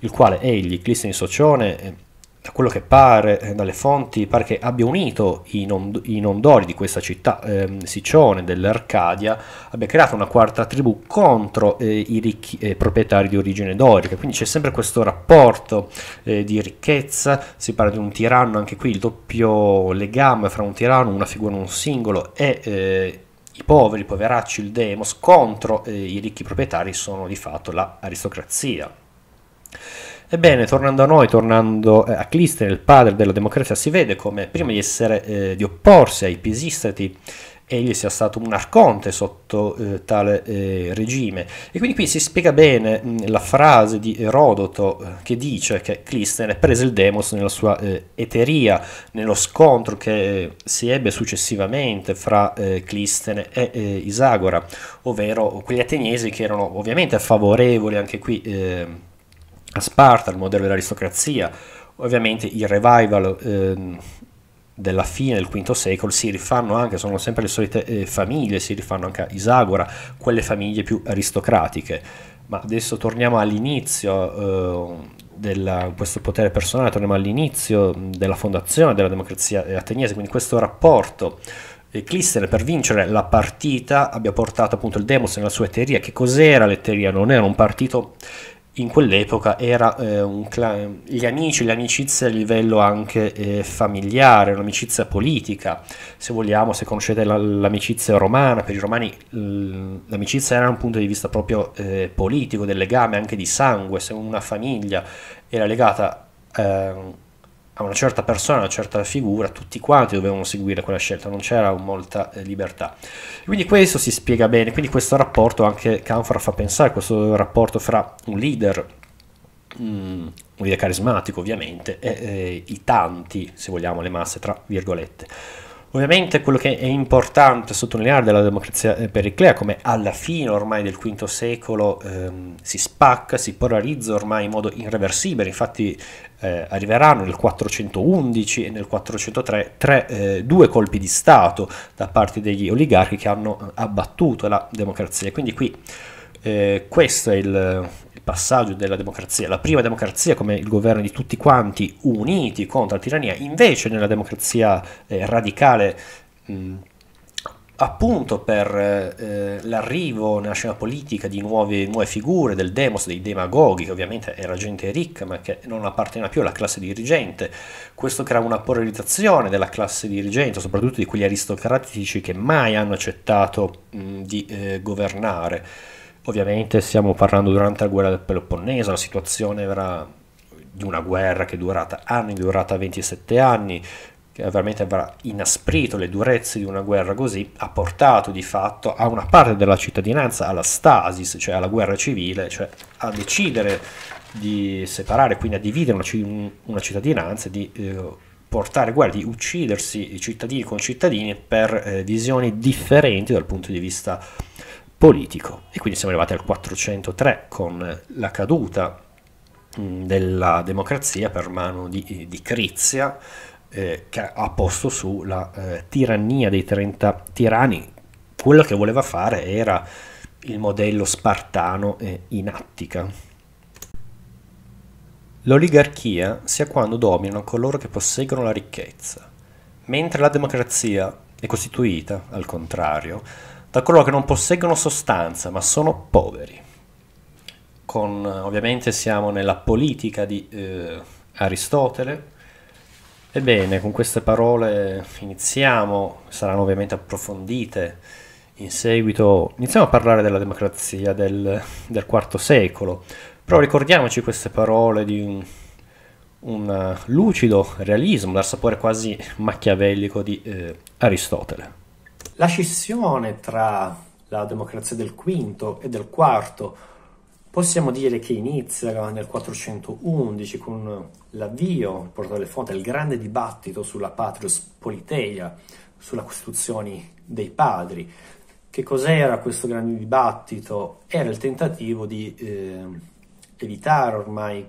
il quale egli Clistene di Socione eh, da quello che pare, eh, dalle fonti, pare che abbia unito i, non, i nondori di questa città ehm, Siccione dell'Arcadia, abbia creato una quarta tribù contro eh, i ricchi eh, proprietari di origine dorica, quindi c'è sempre questo rapporto eh, di ricchezza, si parla di un tiranno, anche qui il doppio legame fra un tiranno, una figura, un singolo e eh, i poveri, i poveracci, il demos contro eh, i ricchi proprietari sono di fatto l'aristocrazia. La Ebbene, tornando a noi, tornando eh, a Clister, il padre della democrazia, si vede come prima di, essere, eh, di opporsi ai pisistati egli sia stato un arconte sotto eh, tale eh, regime. E quindi qui si spiega bene mh, la frase di Erodoto eh, che dice che Clistene prese il demos nella sua eh, eteria, nello scontro che eh, si ebbe successivamente fra Clistene e Isagora, ovvero quegli ateniesi che erano ovviamente favorevoli anche qui ehm, a Sparta, il modello dell'aristocrazia. Ovviamente il revival eh, della fine del V secolo si rifanno anche, sono sempre le solite eh, famiglie, si rifanno anche a Isagora, quelle famiglie più aristocratiche. Ma adesso torniamo all'inizio eh, di questo potere personale, torniamo all'inizio della fondazione della democrazia eh, ateniese, quindi questo rapporto Clistene per vincere la partita abbia portato appunto il Demos nella sua eteria. Che cos'era l'eteria? Non era un partito in quell'epoca era eh, un cla- gli amici, le amicizie a livello anche eh, familiare, un'amicizia politica, se vogliamo, se conoscete la, l'amicizia romana, per i romani l'amicizia era un punto di vista proprio eh, politico, del legame anche di sangue, se una famiglia era legata ehm, a una certa persona, a una certa figura, tutti quanti dovevano seguire quella scelta, non c'era molta eh, libertà. Quindi questo si spiega bene, quindi questo rapporto anche Canfora fa pensare, questo rapporto fra un leader, mm, un leader carismatico ovviamente, e, e eh, i tanti, se vogliamo, le masse, tra virgolette. Ovviamente quello che è importante sottolineare della democrazia eh, periclea, come alla fine ormai del V secolo ehm, si spacca, si polarizza ormai in modo irreversibile, infatti eh, arriveranno nel 411 e nel 403 tre, eh, due colpi di Stato da parte degli oligarchi che hanno eh, abbattuto la democrazia. Quindi qui eh, questo è il, passaggio della democrazia, la prima democrazia come il governo di tutti quanti uniti contro la tirannia, invece nella democrazia eh, radicale mh, appunto per eh, l'arrivo nella scena politica di nuove, nuove, figure, del demos, dei demagoghi, che ovviamente era gente ricca ma che non apparteneva più alla classe dirigente, questo crea una polarizzazione della classe dirigente, soprattutto di quegli aristocratici che mai hanno accettato mh, di eh, governare Ovviamente stiamo parlando durante la guerra del Peloponneso, la situazione era di una guerra che è durata anni, durata 27 anni, che veramente avrà inasprito le durezze di una guerra così, ha portato di fatto a una parte della cittadinanza alla stasis, cioè alla guerra civile, cioè a decidere di separare, quindi a dividere una, cittadinanza, di eh, portare guerra, di uccidersi i cittadini con cittadini per eh, visioni differenti dal punto di vista politico politico. E quindi siamo arrivati al 403 con la caduta mm, della democrazia per mano di, eh, di Crizia eh, che ha posto sulla eh, tirannia dei 30 tirani. Quello che voleva fare era il modello spartano eh, in Attica. L'oligarchia sia quando dominano coloro che posseggono la ricchezza, mentre la democrazia è costituita, al contrario, da coloro che non posseggono sostanza ma sono poveri. Con, ovviamente siamo nella politica di eh, Aristotele. Ebbene, con queste parole iniziamo, saranno ovviamente approfondite in seguito. Iniziamo a parlare della democrazia del, del IV secolo, però ricordiamoci queste parole di un, un eh, lucido realismo, dal sapore quasi machiavellico di eh, Aristotele. La scissione tra la democrazia del V e del IV possiamo dire che inizia nel 411 con l'avvio, portare le fonte, del grande dibattito sulla patrius politeia, sulla costituzione dei padri. Che cos'era questo grande dibattito? Era il tentativo di eh, evitare ormai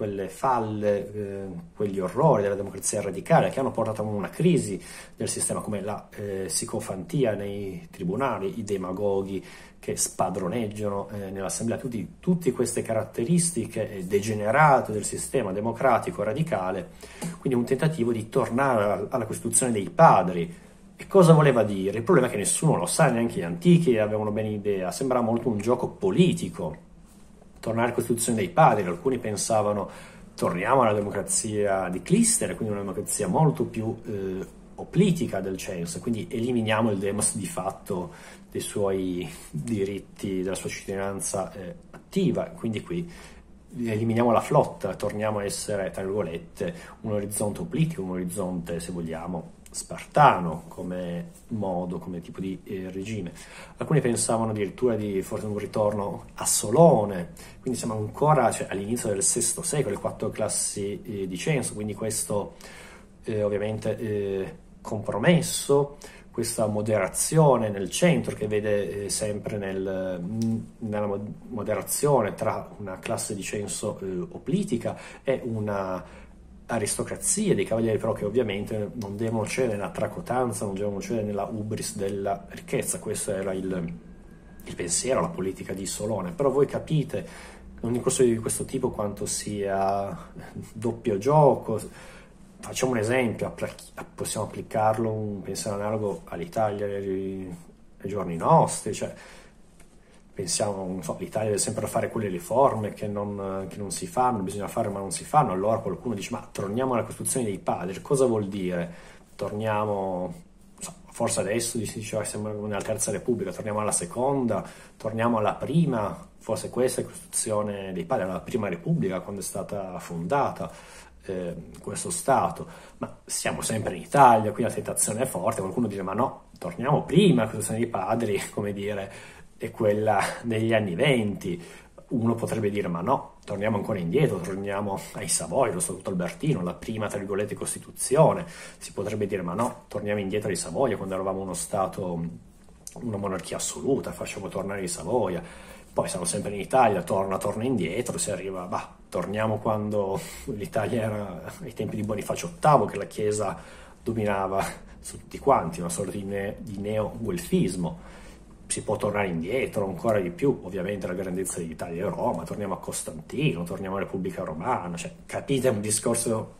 quelle falle, eh, quegli orrori della democrazia radicale che hanno portato a una crisi del sistema come la eh, psicofantia nei tribunali, i demagoghi che spadroneggiano eh, nell'assemblea, tutti, tutte queste caratteristiche eh, degenerate del sistema democratico radicale, quindi un tentativo di tornare alla Costituzione dei padri, e cosa voleva dire? Il problema è che nessuno lo sa, neanche gli antichi avevano ben idea, sembrava molto un gioco politico tornare alla Costituzione dei padri, alcuni pensavano torniamo alla democrazia di Clister, quindi una democrazia molto più eh, oplitica del censo, quindi eliminiamo il demos di fatto dei suoi diritti, della sua cittadinanza eh, attiva, quindi qui eliminiamo la flotta, torniamo a essere, tra virgolette, un orizzonte politico, un orizzonte, se vogliamo, spartano come modo, come tipo di eh, regime. Alcuni pensavano addirittura di forse un ritorno a Solone, quindi siamo ancora cioè, all'inizio del VI secolo, le quattro classi eh, di censo, quindi questo eh, ovviamente eh, compromesso, questa moderazione nel centro che vede eh, sempre nel, mm, nella moderazione tra una classe di censo eh, oplitica e una aristocrazia dei cavalieri, però che ovviamente non devono cedere nella tracotanza, non devono cedere nella ubris della ricchezza, questo era il, il pensiero, la politica di Solone, però voi capite in un corso di questo tipo quanto sia doppio gioco, facciamo un esempio, possiamo applicarlo un pensiero analogo all'Italia ai giorni nostri, cioè pensiamo, so, l'Italia deve sempre fare quelle riforme che non, che non, si fanno, bisogna fare ma non si fanno, allora qualcuno dice ma torniamo alla costruzione dei padri, cosa vuol dire? Torniamo, so, forse adesso si diceva ah, che siamo nella Terza Repubblica, torniamo alla Seconda, torniamo alla Prima, forse questa è la costruzione dei padri, alla Prima Repubblica quando è stata fondata, eh, questo Stato, ma siamo sempre in Italia, qui la tentazione è forte, qualcuno dice ma no, torniamo prima alla costruzione dei padri, come dire è quella degli anni venti. Uno potrebbe dire: ma no, torniamo ancora indietro, torniamo ai Savoia, lo Statuto Albertino, la prima, tra virgolette, Costituzione. Si potrebbe dire: ma no, torniamo indietro ai Savoia quando eravamo uno Stato, una monarchia assoluta, facciamo tornare i Savoia. Poi siamo sempre in Italia, torna, torna indietro, si arriva, bah, torniamo quando l'Italia era ai tempi di Bonifacio VIII, che la Chiesa dominava su tutti quanti, una sorta di, ne- di neo-guelfismo si può tornare indietro ancora di più, ovviamente la grandezza dell'Italia e Roma, torniamo a Costantino, torniamo alla Repubblica Romana, cioè, capite, è un discorso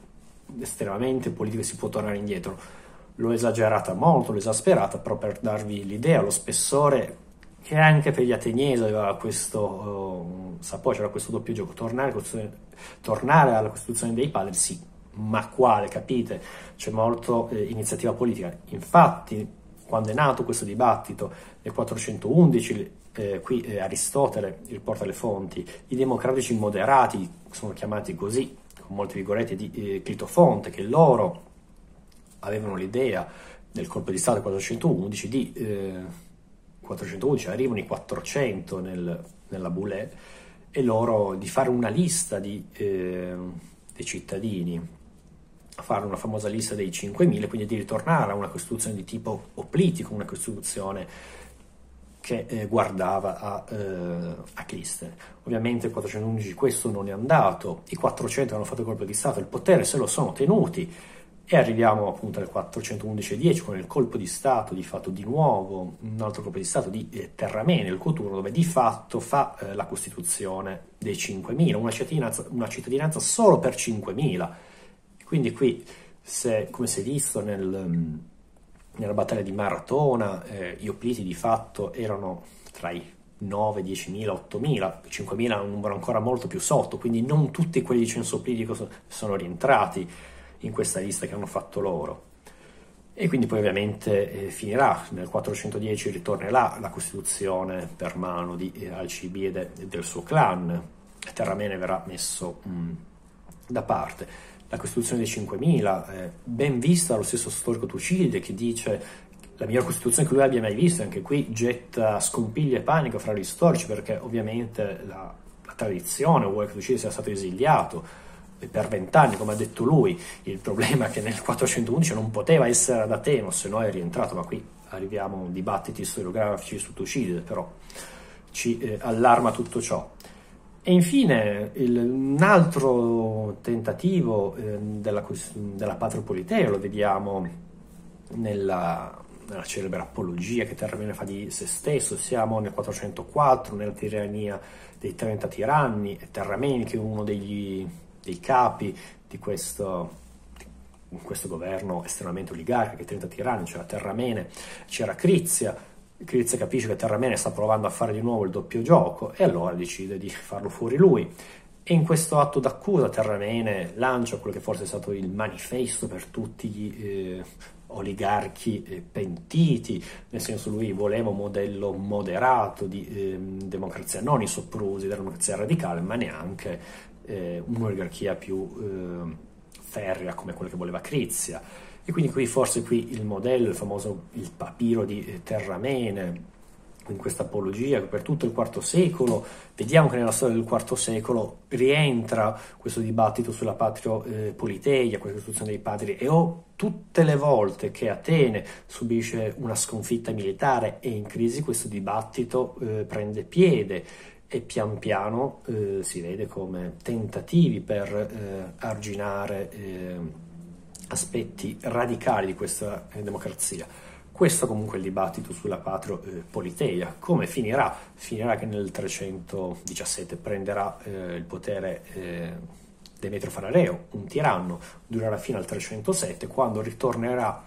estremamente politico, si può tornare indietro. L'ho esagerata molto, l'ho esasperata, però per darvi l'idea, lo spessore che anche per gli ateniesi aveva questo uh, sapore, c'era questo doppio gioco, tornare, tornare, alla Costituzione dei padri, sì, ma quale, capite? C'è molto eh, iniziativa politica. Infatti quando è nato questo dibattito nel 411 eh, qui eh, Aristotele riporta le fonti i democratici moderati sono chiamati così con molti vigoretti di eh, Clitofonte che loro avevano l'idea nel colpo di stato 411 di 411 eh, arrivano i 400 nel, nella boulée e loro di fare una lista di, eh, dei cittadini fare una famosa lista dei 5.000, quindi di ritornare a una costituzione di tipo oplitico, una costituzione che eh, guardava a, eh, a Clisten. Ovviamente il 411 questo non è andato, i 400 hanno fatto il colpo di Stato, il potere se lo sono tenuti e arriviamo appunto al 411-10 con il colpo di Stato di fatto di nuovo, un altro colpo di Stato di eh, Terramene, il Coturno, dove di fatto fa eh, la costituzione dei 5.000, una cittadinanza, una cittadinanza solo per 5.000 quindi qui, se, come si è visto nel, mm, nella battaglia di Maratona, eh, gli Opliti di fatto erano tra i 9, 10.000, 8.000, 5.000 è un numero ancora molto più sotto, quindi non tutti quelli di censo oplitico sono rientrati in questa lista che hanno fatto loro. E quindi poi ovviamente eh, finirà, nel 410 ritornerà la costituzione per mano di eh, Alcibide e del suo clan, Terramene verrà messo mh, mm, da parte la Costituzione dei 5000, eh, ben vista dallo stesso storico Tucide che dice la migliore Costituzione che lui abbia mai visto, anche qui getta scompiglia e panico fra gli storici perché ovviamente la, la tradizione vuole che Tucide sia stato esiliato per vent'anni, come ha detto lui, il problema è che nel 411 non poteva essere ad Ateno, se no è rientrato, ma qui arriviamo a dibattiti storiografici su Tucide, però ci eh, allarma tutto ciò. E infine il, un altro tentativo eh, della, della Patropoliteo, lo vediamo nella, nella celebre apologia che Terramene fa di se stesso, siamo nel 404, nella tirannia dei 30 tiranni, e Terramene che è uno degli, dei capi di questo, di questo governo estremamente oligarchico, i 30 tiranni, c'era Terramene, c'era Crizia, Kriz capisce che Terramene sta provando a fare di nuovo il doppio gioco e allora decide di farlo fuori lui. E in questo atto d'accusa Terramene lancia quello che forse è stato il manifesto per tutti gli eh, oligarchi eh, pentiti, nel senso lui voleva un modello moderato di eh, democrazia, non i sopprusi della democrazia radicale, ma neanche eh, un'oligarchia più ehm, ferrea come quella che voleva Crizia. E quindi qui forse qui il modello, il famoso il papiro di eh, Terramene, in questa apologia per tutto il IV secolo, vediamo che nella storia del IV secolo rientra questo dibattito sulla patria eh, politeia, questa istituzione dei padri, e o tutte le volte che Atene subisce una sconfitta militare e in crisi questo dibattito eh, prende piede e pian piano eh, si vede come tentativi per eh, arginare ehm, aspetti radicali di questa eh, democrazia. Questo comunque è il dibattito sulla patro eh, politeia. Come finirà? Finirà che nel 317 prenderà eh, il potere eh, Demetrio Fanareo, un tiranno, durerà fino al 307, quando ritornerà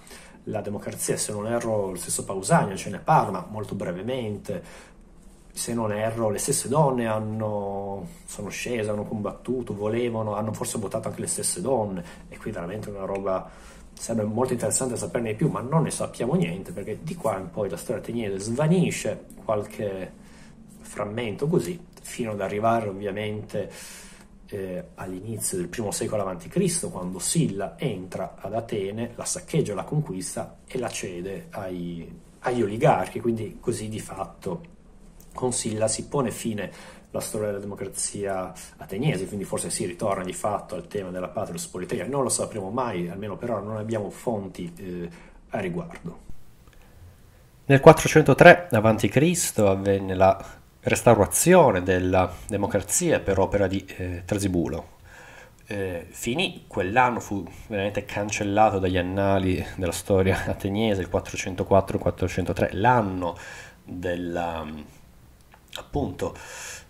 la democrazia, se non erro lo stesso Pausania, ce ne parla molto brevemente, se non erro, le stesse donne hanno, sono scese, hanno combattuto, volevano, hanno forse votato anche le stesse donne, e qui veramente una roba sarebbe molto interessante saperne di più, ma non ne sappiamo niente perché di qua in poi la storia ateniese svanisce qualche frammento così, fino ad arrivare ovviamente eh, all'inizio del primo secolo a.C., quando Silla entra ad Atene, la saccheggia, la conquista e la cede ai, agli oligarchi, quindi così di fatto con Silla si pone fine la storia della democrazia ateniese, quindi forse si ritorna di fatto al tema della patrios politeia, non lo sapremo mai, almeno però non abbiamo fonti eh, a riguardo. Nel 403 a.C. avvenne la restaurazione della democrazia per opera di eh, Trasibulo. Eh, finì quell'anno, fu veramente cancellato dagli annali della storia ateniese, il 404-403, l'anno della appunto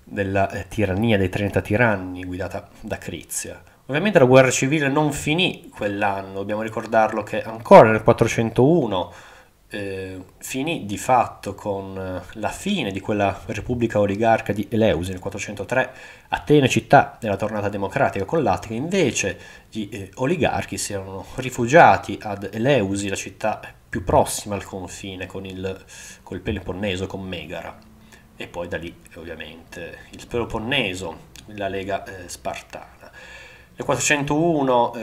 della eh, tirannia dei 30 tiranni guidata da Crizia. Ovviamente la guerra civile non finì quell'anno, dobbiamo ricordarlo che ancora nel 401 eh, finì di fatto con eh, la fine di quella repubblica oligarca di Eleusi nel 403, Atene città della tornata democratica con l'Attica, invece gli eh, oligarchi si erano rifugiati ad Eleusi, la città più prossima al confine con il, col Peloponneso, con Megara e poi da lì ovviamente il Peloponneso, la Lega eh, Spartana. Le 401, eh,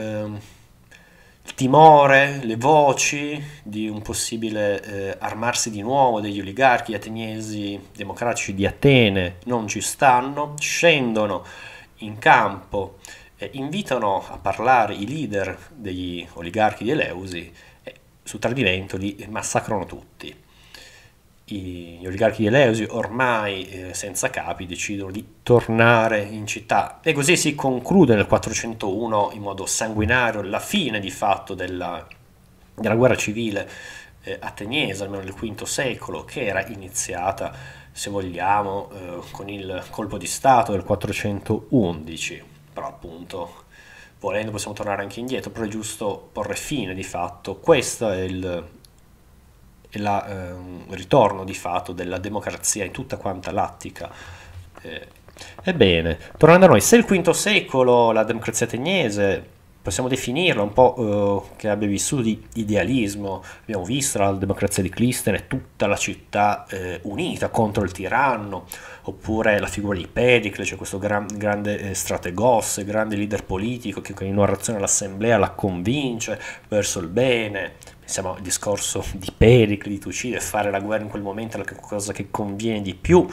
il timore, le voci di un possibile eh, armarsi di nuovo degli oligarchi ateniesi democratici di Atene non ci stanno, scendono in campo e invitano a parlare i leader degli oligarchi di Eleusi e su tradimento li massacrano tutti gli oligarchi di Eleusi, ormai eh, senza capi, decidono di tornare in città. E così si conclude nel 401 in modo sanguinario la fine di fatto della, della guerra civile eh, ateniese, almeno nel V secolo, che era iniziata, se vogliamo, eh, con il colpo di Stato del 411. Però appunto, volendo possiamo tornare anche indietro, però è giusto porre fine di fatto. Questo è il la, eh, ritorno di fatto della democrazia in tutta quanta l'Attica. Eh, ebbene, tornando a noi, se il V secolo la democrazia ateniese possiamo definirla un po' eh, che abbia vissuto di idealismo, abbiamo visto la democrazia di Clistene, tutta la città eh, unita contro il tiranno, oppure la figura di Pedicle, cioè questo gran, grande eh, strategos, grande leader politico che con in una innovazione all'assemblea la convince verso il bene. Siamo al discorso di Pericle, di Tucide, fare la guerra in quel momento è la cosa che conviene di più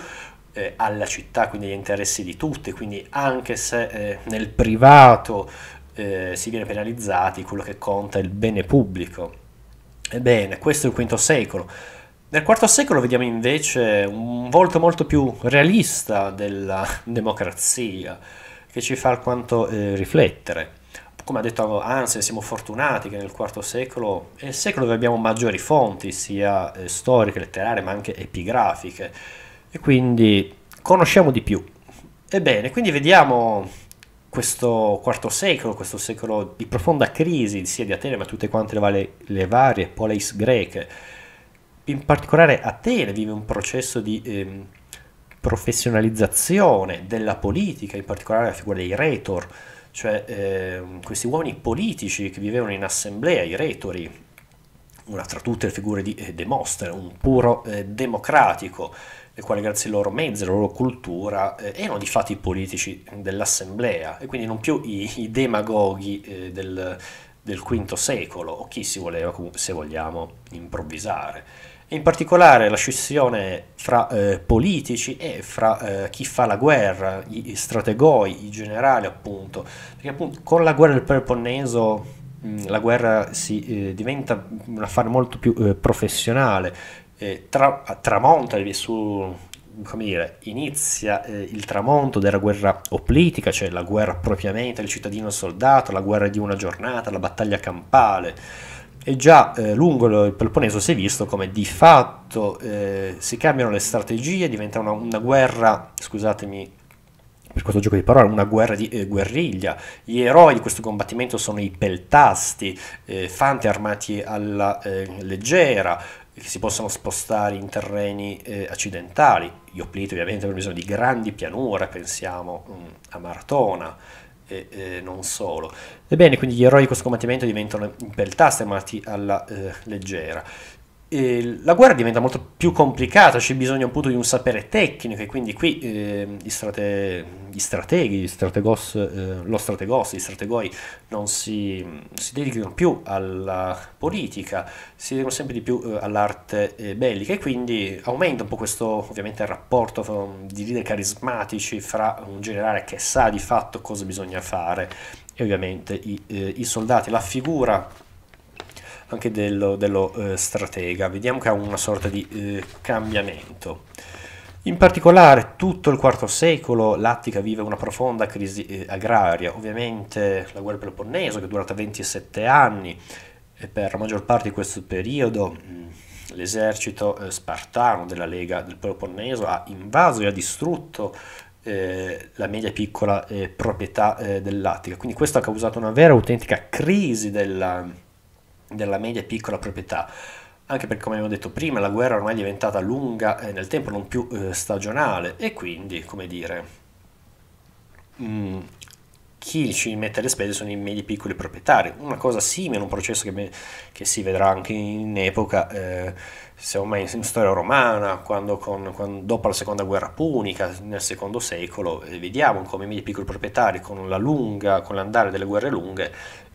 eh, alla città, quindi agli interessi di tutti, quindi anche se eh, nel privato eh, si viene penalizzati, quello che conta è il bene pubblico. Ebbene, questo è il V secolo. Nel IV secolo vediamo invece un volto molto più realista della democrazia, che ci fa alquanto eh, riflettere come ha detto Ansel, siamo fortunati che nel IV secolo è il secolo dove abbiamo maggiori fonti, sia eh, storiche, letterarie, ma anche epigrafiche, e quindi conosciamo di più. Ebbene, quindi vediamo questo IV secolo, questo secolo di profonda crisi sia di Atene ma tutte quante le, le varie poleis greche. In particolare Atene vive un processo di eh, professionalizzazione della politica, in particolare la figura dei retor, cioè eh, questi uomini politici che vivevano in assemblea, i retori, una tra tutte le figure di eh, Demostene, un puro eh, democratico, il quale grazie ai loro mezzi, alla loro cultura, eh, erano di fatto i politici dell'assemblea e quindi non più i, i demagoghi eh, del, del V secolo o chi si voleva, se vogliamo, improvvisare in particolare la scissione fra eh, politici e fra eh, chi fa la guerra, gli strategoi, i generali appunto, perché appunto con la guerra del Peloponneso mm, la guerra si, eh, diventa un affare molto più eh, professionale, tra, tramonta su, come dire, inizia eh, il tramonto della guerra oplitica, cioè la guerra propriamente il cittadino soldato, la guerra di una giornata, la battaglia campale e già eh, lungo il Peloponneso si è visto come di fatto eh, si cambiano le strategie, diventa una, una, guerra, scusatemi per questo gioco di parole, una guerra di eh, guerriglia. Gli eroi di questo combattimento sono i peltasti, eh, fanti armati alla eh, leggera, che si possono spostare in terreni eh, accidentali. Gli Opliti ovviamente hanno bisogno di grandi pianure, pensiamo mh, mm, a Maratona, e, e non solo. Ebbene, quindi gli eroi di questo combattimento diventano in e amati alla eh, leggera la guerra diventa molto più complicata, c'è bisogno appunto di un sapere tecnico e quindi qui eh, gli, strate, gli, strateghi, gli strategos, eh, lo strategos, gli strategoi non si, si, dedicano più alla politica, si dedicano sempre di più eh, all'arte eh, bellica e quindi aumenta un po' questo ovviamente il rapporto di leader carismatici fra un generale che sa di fatto cosa bisogna fare e ovviamente i, eh, i soldati, la figura anche dello, dello eh, stratega. Vediamo che ha una sorta di eh, cambiamento. In particolare tutto il IV secolo l'Attica vive una profonda crisi eh, agraria, ovviamente la guerra peloponneso, che è durata 27 anni e per la maggior parte di questo periodo mh, mm, l'esercito eh, spartano della Lega del Peloponneso ha invaso e ha distrutto eh, la media e piccola eh, proprietà dell'Attica, quindi questo ha causato una vera e autentica crisi della, della media e piccola proprietà anche perché come abbiamo detto prima la guerra ormai è diventata lunga e eh, nel tempo, non più eh, stagionale e quindi, come dire, mh, mm, chi ci mette le spese sono i medi piccoli proprietari, una cosa simile, un processo che, me, che si vedrà anche in epoca, eh, se ormai in storia romana, quando con, quando, dopo la seconda guerra punica, nel secondo secolo, eh, vediamo come i medi piccoli proprietari con, la lunga, con l'andare delle guerre lunghe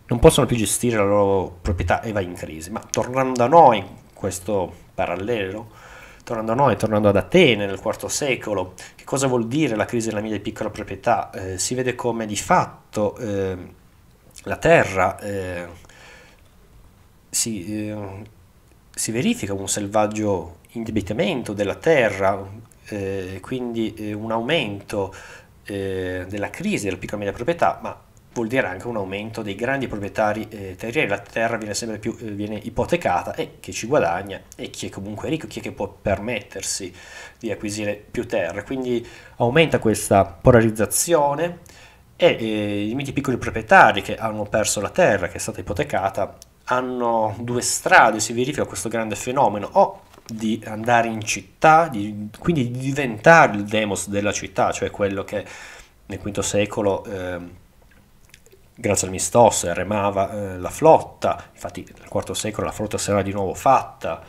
non possono più gestire la loro proprietà e va in crisi. Ma tornando a noi, questo parallelo, tornando a noi, tornando ad Atene nel IV secolo, che cosa vuol dire la crisi della mia piccola proprietà? Eh, si vede come di fatto eh, la terra eh, si, eh, si, verifica un selvaggio indebitamento della terra, eh, quindi eh, un aumento della crisi della piccola e media proprietà, ma vuol dire anche un aumento dei grandi proprietari eh, terrieri, la terra viene sempre più eh, viene ipotecata e chi ci guadagna e chi è comunque ricco, chi è che può permettersi di acquisire più terre, quindi aumenta questa polarizzazione e eh, i miti piccoli proprietari che hanno perso la terra che è stata ipotecata hanno due strade, si verifica questo grande fenomeno, o di andare in città, di, quindi di diventare il demos della città, cioè quello che nel V secolo... Eh, grazie al Mistos eh, remava eh, la flotta, infatti nel IV secolo la flotta sarà di nuovo fatta,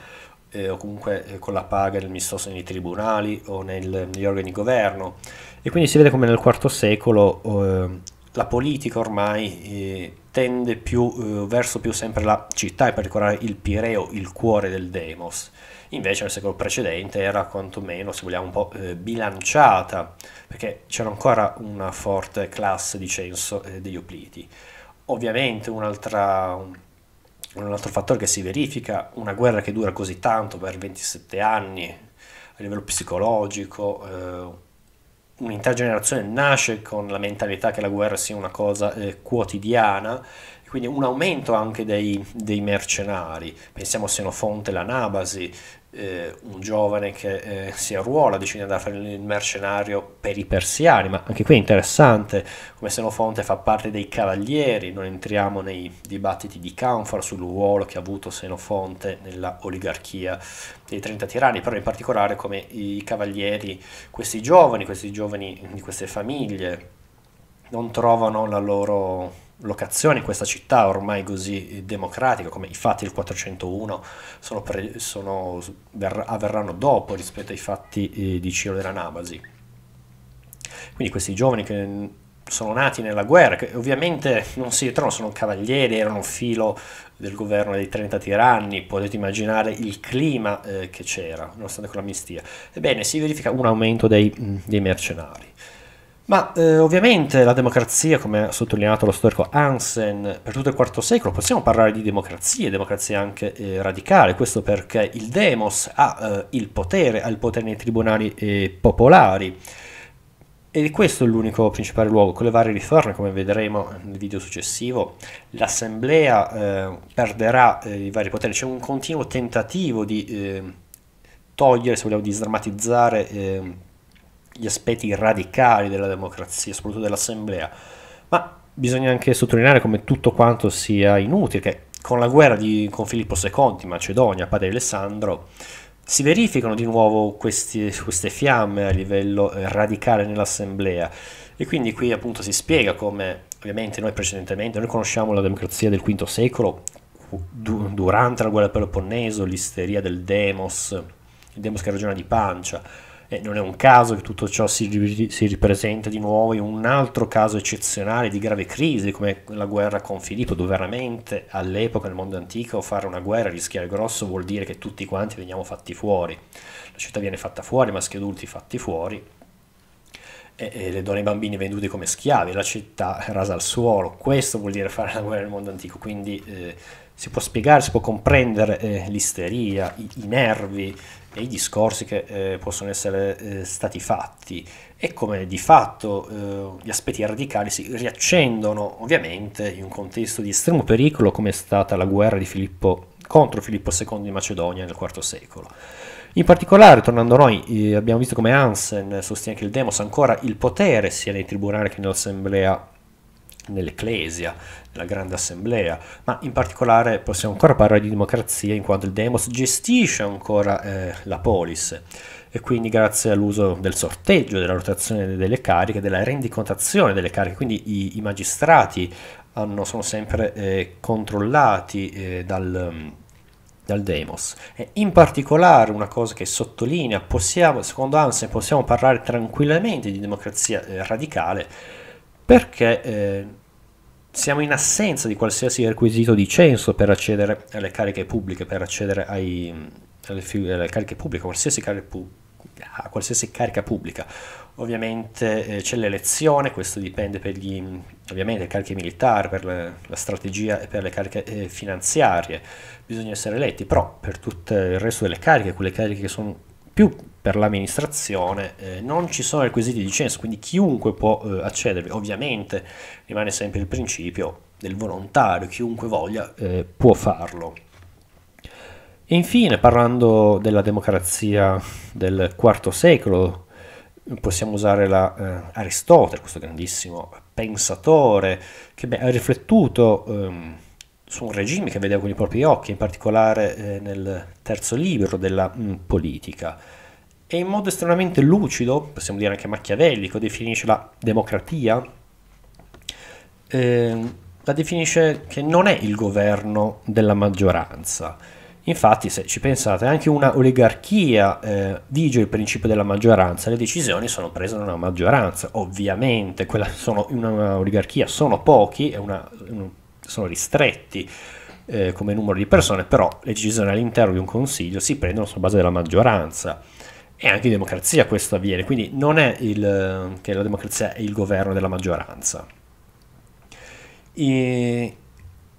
eh, o comunque eh, con la paga del Mistos nei tribunali o nel, negli organi di governo, e quindi si vede come nel IV secolo eh, la politica ormai eh, tende più, verso più sempre la città, in particolare il Pireo, il cuore del Demos invece nel secolo precedente era quantomeno, se vogliamo, un po' eh, bilanciata, perché c'era ancora una forte classe di censo eh, degli opliti. Ovviamente un'altra, un, un altro fattore che si verifica, una guerra che dura così tanto, per 27 anni, a livello psicologico, eh, un'intera generazione nasce con la mentalità che la guerra sia una cosa eh, quotidiana, quindi un aumento anche dei, dei mercenari, pensiamo a Senofonte, la Nabasi, eh, un giovane che eh, si arruola, decide di andare a fare il mercenario per i persiani, ma anche qui è interessante, come Senofonte fa parte dei cavalieri, non entriamo nei dibattiti di Canfor sul ruolo che ha avuto Senofonte nella oligarchia dei 30 tiranni, però in particolare come i cavalieri, questi giovani, questi giovani di queste famiglie, non trovano la loro locazioni in questa città ormai così democratica, come i fatti del 401 sono pre, sono, ver, avverranno dopo rispetto ai fatti eh, di Ciro della Nabasi. Quindi questi giovani che sono nati nella guerra, che ovviamente non si ritrovano, sono cavalieri, erano filo del governo dei 30 tiranni, potete immaginare il clima eh, che c'era, nonostante quell'amnistia. Ebbene, si verifica un aumento dei, dei mercenari. Ma eh, ovviamente la democrazia, come ha sottolineato lo storico Hansen, per tutto il IV secolo possiamo parlare di democrazia, democrazia anche eh, radicale, questo perché il demos ha eh, il potere, ha il potere nei tribunali eh, popolari. E questo è l'unico principale luogo, con le varie riforme, come vedremo nel video successivo, l'assemblea eh, perderà eh, i vari poteri, c'è un continuo tentativo di togliere, se vogliamo, di sdrammatizzare ehm, gli aspetti radicali della democrazia, soprattutto dell'assemblea, ma bisogna anche sottolineare come tutto quanto sia inutile, che con la guerra di, con Filippo II, Macedonia, padre Alessandro, si verificano di nuovo questi, queste fiamme a livello eh, radicale nell'assemblea e quindi qui appunto si spiega come ovviamente noi precedentemente, noi conosciamo la democrazia del V secolo du durante la guerra del Peloponneso, l'isteria del demos, il demos che ragiona di pancia, e non è un caso che tutto ciò si, si ripresenta di nuovo in un altro caso eccezionale di grave crisi come la guerra con Filippo, dove veramente all'epoca nel mondo antico fare una guerra, rischiare grosso, vuol dire che tutti quanti veniamo fatti fuori. La città viene fatta fuori, maschi adulti fatti fuori, e, le donne e i bambini venduti come schiavi, la città rasa al suolo. Questo vuol dire fare la guerra nel mondo antico, quindi eh, si può spiegare, si può comprendere eh, l'isteria, i, i nervi, e i discorsi che eh, possono essere eh, stati fatti e come di fatto eh, gli aspetti radicali si riaccendono ovviamente in un contesto di estremo pericolo come è stata la guerra di Filippo contro Filippo II di Macedonia nel IV secolo. In particolare, tornando a noi, eh, abbiamo visto come Hansen sostiene che il Demos ha ancora il potere sia nei tribunali che nell'assemblea nell'ecclesia, nella grande assemblea, ma in particolare possiamo ancora parlare di democrazia in quanto il demos gestisce ancora eh, la polis e quindi grazie all'uso del sorteggio, della rotazione delle cariche, della rendicontazione delle cariche, quindi i, i magistrati hanno, sono sempre eh, controllati eh, dal dal Demos. E in particolare una cosa che sottolinea, possiamo, secondo Hansen possiamo parlare tranquillamente di democrazia eh, radicale perché eh, siamo in assenza di qualsiasi requisito di censo per accedere alle cariche pubbliche, per accedere ai, alle, alle, cariche pubbliche, qualsiasi cariche pu- a qualsiasi carica pubblica. Ovviamente eh, c'è l'elezione, questo dipende per gli, ovviamente, cariche militari, per le, la strategia e per le cariche eh, finanziarie, bisogna essere eletti, però per tutto il resto delle cariche, quelle cariche che sono più per l'amministrazione, eh, non ci sono requisiti di licenza, quindi chiunque può eh, accedervi, ovviamente rimane sempre il principio del volontario, chiunque voglia eh, può farlo. E infine, parlando della democrazia del IV secolo, possiamo usare la, eh, Aristotele, questo grandissimo pensatore che beh, ha riflettuto ehm, su un regime che vedeva con i propri occhi, in particolare eh, nel terzo libro della mh, mm, politica e in modo estremamente lucido, possiamo dire anche machiavellico, definisce la democrazia, eh, la definisce che non è il governo della maggioranza. Infatti, se ci pensate, anche una oligarchia eh, vige il principio della maggioranza, le decisioni sono prese da una maggioranza, ovviamente, quella sono, in una oligarchia sono pochi, una, sono ristretti, eh, come numero di persone, però le decisioni all'interno di un consiglio si prendono sulla base della maggioranza. E anche in democrazia questo avviene, quindi non è il, che la democrazia è il governo della maggioranza. E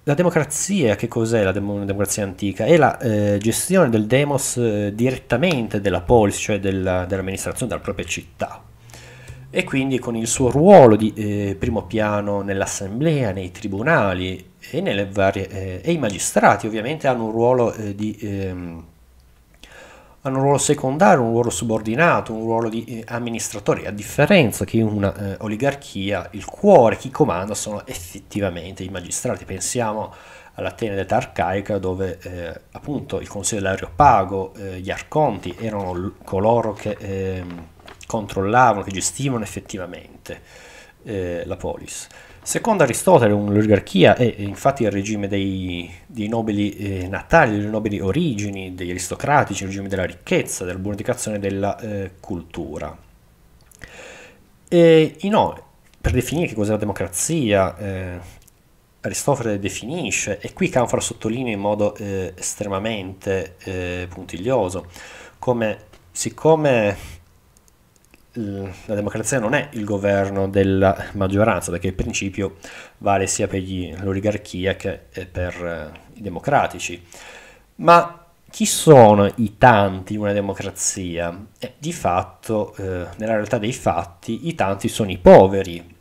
la democrazia, che cos'è la dem- democrazia antica? È la eh, gestione del demos eh, direttamente della polis, cioè della, dell'amministrazione della propria città. E quindi con il suo ruolo di eh, primo piano nell'assemblea, nei tribunali e, nelle varie, eh, e i magistrati ovviamente hanno un ruolo eh, di ehm, hanno un ruolo secondario, un ruolo subordinato, un ruolo di eh, amministratori, a differenza che in un'oligarchia eh, il cuore, chi comanda sono effettivamente i magistrati. Pensiamo all'Atene d'età arcaica dove eh, appunto il consiglio dell'Areopago, eh, gli arconti erano l- coloro che ehm, controllavano, che gestivano effettivamente eh, la polis. Secondo Aristotele l'oligarchia è infatti il regime dei, dei nobili eh, natali, delle nobili origini, degli aristocratici, il regime della ricchezza, della buonificazione della eh, cultura. E, no, per definire che cos'è la democrazia, eh, Aristofane definisce, e qui Canfora sottolinea in modo eh, estremamente eh, puntiglioso, come siccome la democrazia non è il governo della maggioranza, perché il principio vale sia per l'oligarchia che per eh, i democratici. Ma chi sono i tanti in una democrazia? Eh, di fatto, eh, nella realtà dei fatti, i tanti sono i poveri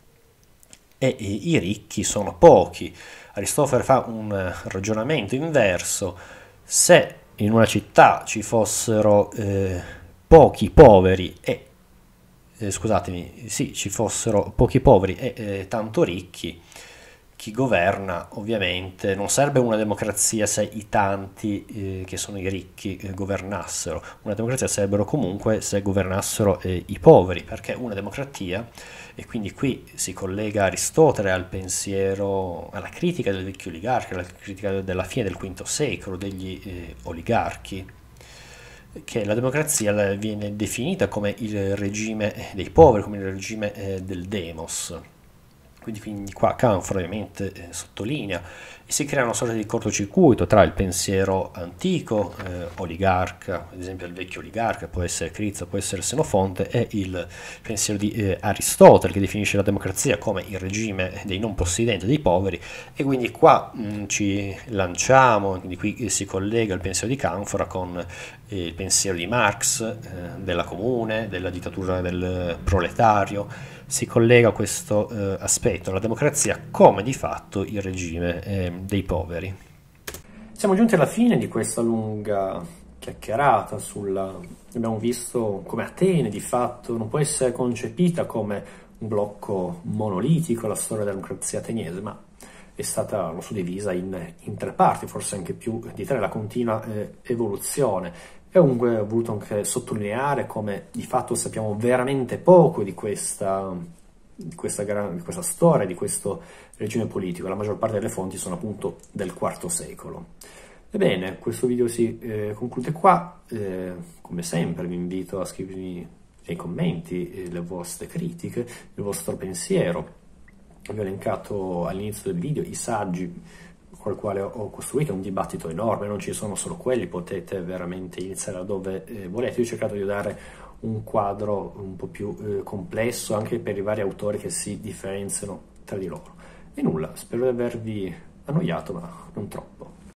e, e i ricchi sono pochi. Aristofane fa un eh, ragionamento inverso. Se in una città ci fossero eh, pochi poveri e eh, scusatemi, sì, ci fossero pochi poveri e eh, tanto ricchi, chi governa ovviamente non sarebbe una democrazia se i tanti eh, che sono i ricchi eh, governassero, una democrazia sarebbero comunque se governassero eh, i poveri, perché una democrazia, e quindi qui si collega Aristotele al pensiero, alla critica del vecchio oligarca, alla critica della fine del V secolo, degli eh, oligarchi, che la democrazia viene definita come il regime dei poveri, come il regime eh, del demos. Quindi qua Canfor ovviamente eh, sottolinea, e si crea una sorta di cortocircuito tra il pensiero antico, eh, oligarca, ad esempio il vecchio oligarca, può essere Crizzo, può essere Senofonte, e il pensiero di eh, Aristotele che definisce la democrazia come il regime dei non possidenti, dei poveri, e quindi qua mh, mm, ci lanciamo, quindi qui eh, si collega il pensiero di Canfora con eh, il pensiero di Marx, eh, della comune, della dittatura del proletario, si collega a questo eh, aspetto, la democrazia come di fatto il regime eh, dei poveri. Siamo giunti alla fine di questa lunga chiacchierata sulla... abbiamo visto come Atene di fatto non può essere concepita come un blocco monolitico la storia della democrazia ateniese, ma è stata suddivisa in, in, tre parti, forse anche più di tre, la continua eh, evoluzione e comunque ho voluto anche sottolineare come di fatto sappiamo veramente poco di questa, di questa, di questa storia, di questo regime politico. La maggior parte delle fonti sono appunto del IV secolo. Ebbene, questo video si eh, conclude qua. Eh, come sempre vi invito a scrivermi nei commenti eh, le vostre critiche, il vostro pensiero. Vi ho elencato all'inizio del video i saggi col quale ho costruito, è un dibattito enorme, non ci sono solo quelli, potete veramente iniziare da dove eh, volete. Io ho cercato di dare un quadro un po' più eh, complesso anche per i vari autori che si differenziano tra di loro. E nulla, spero di avervi annoiato, ma non troppo.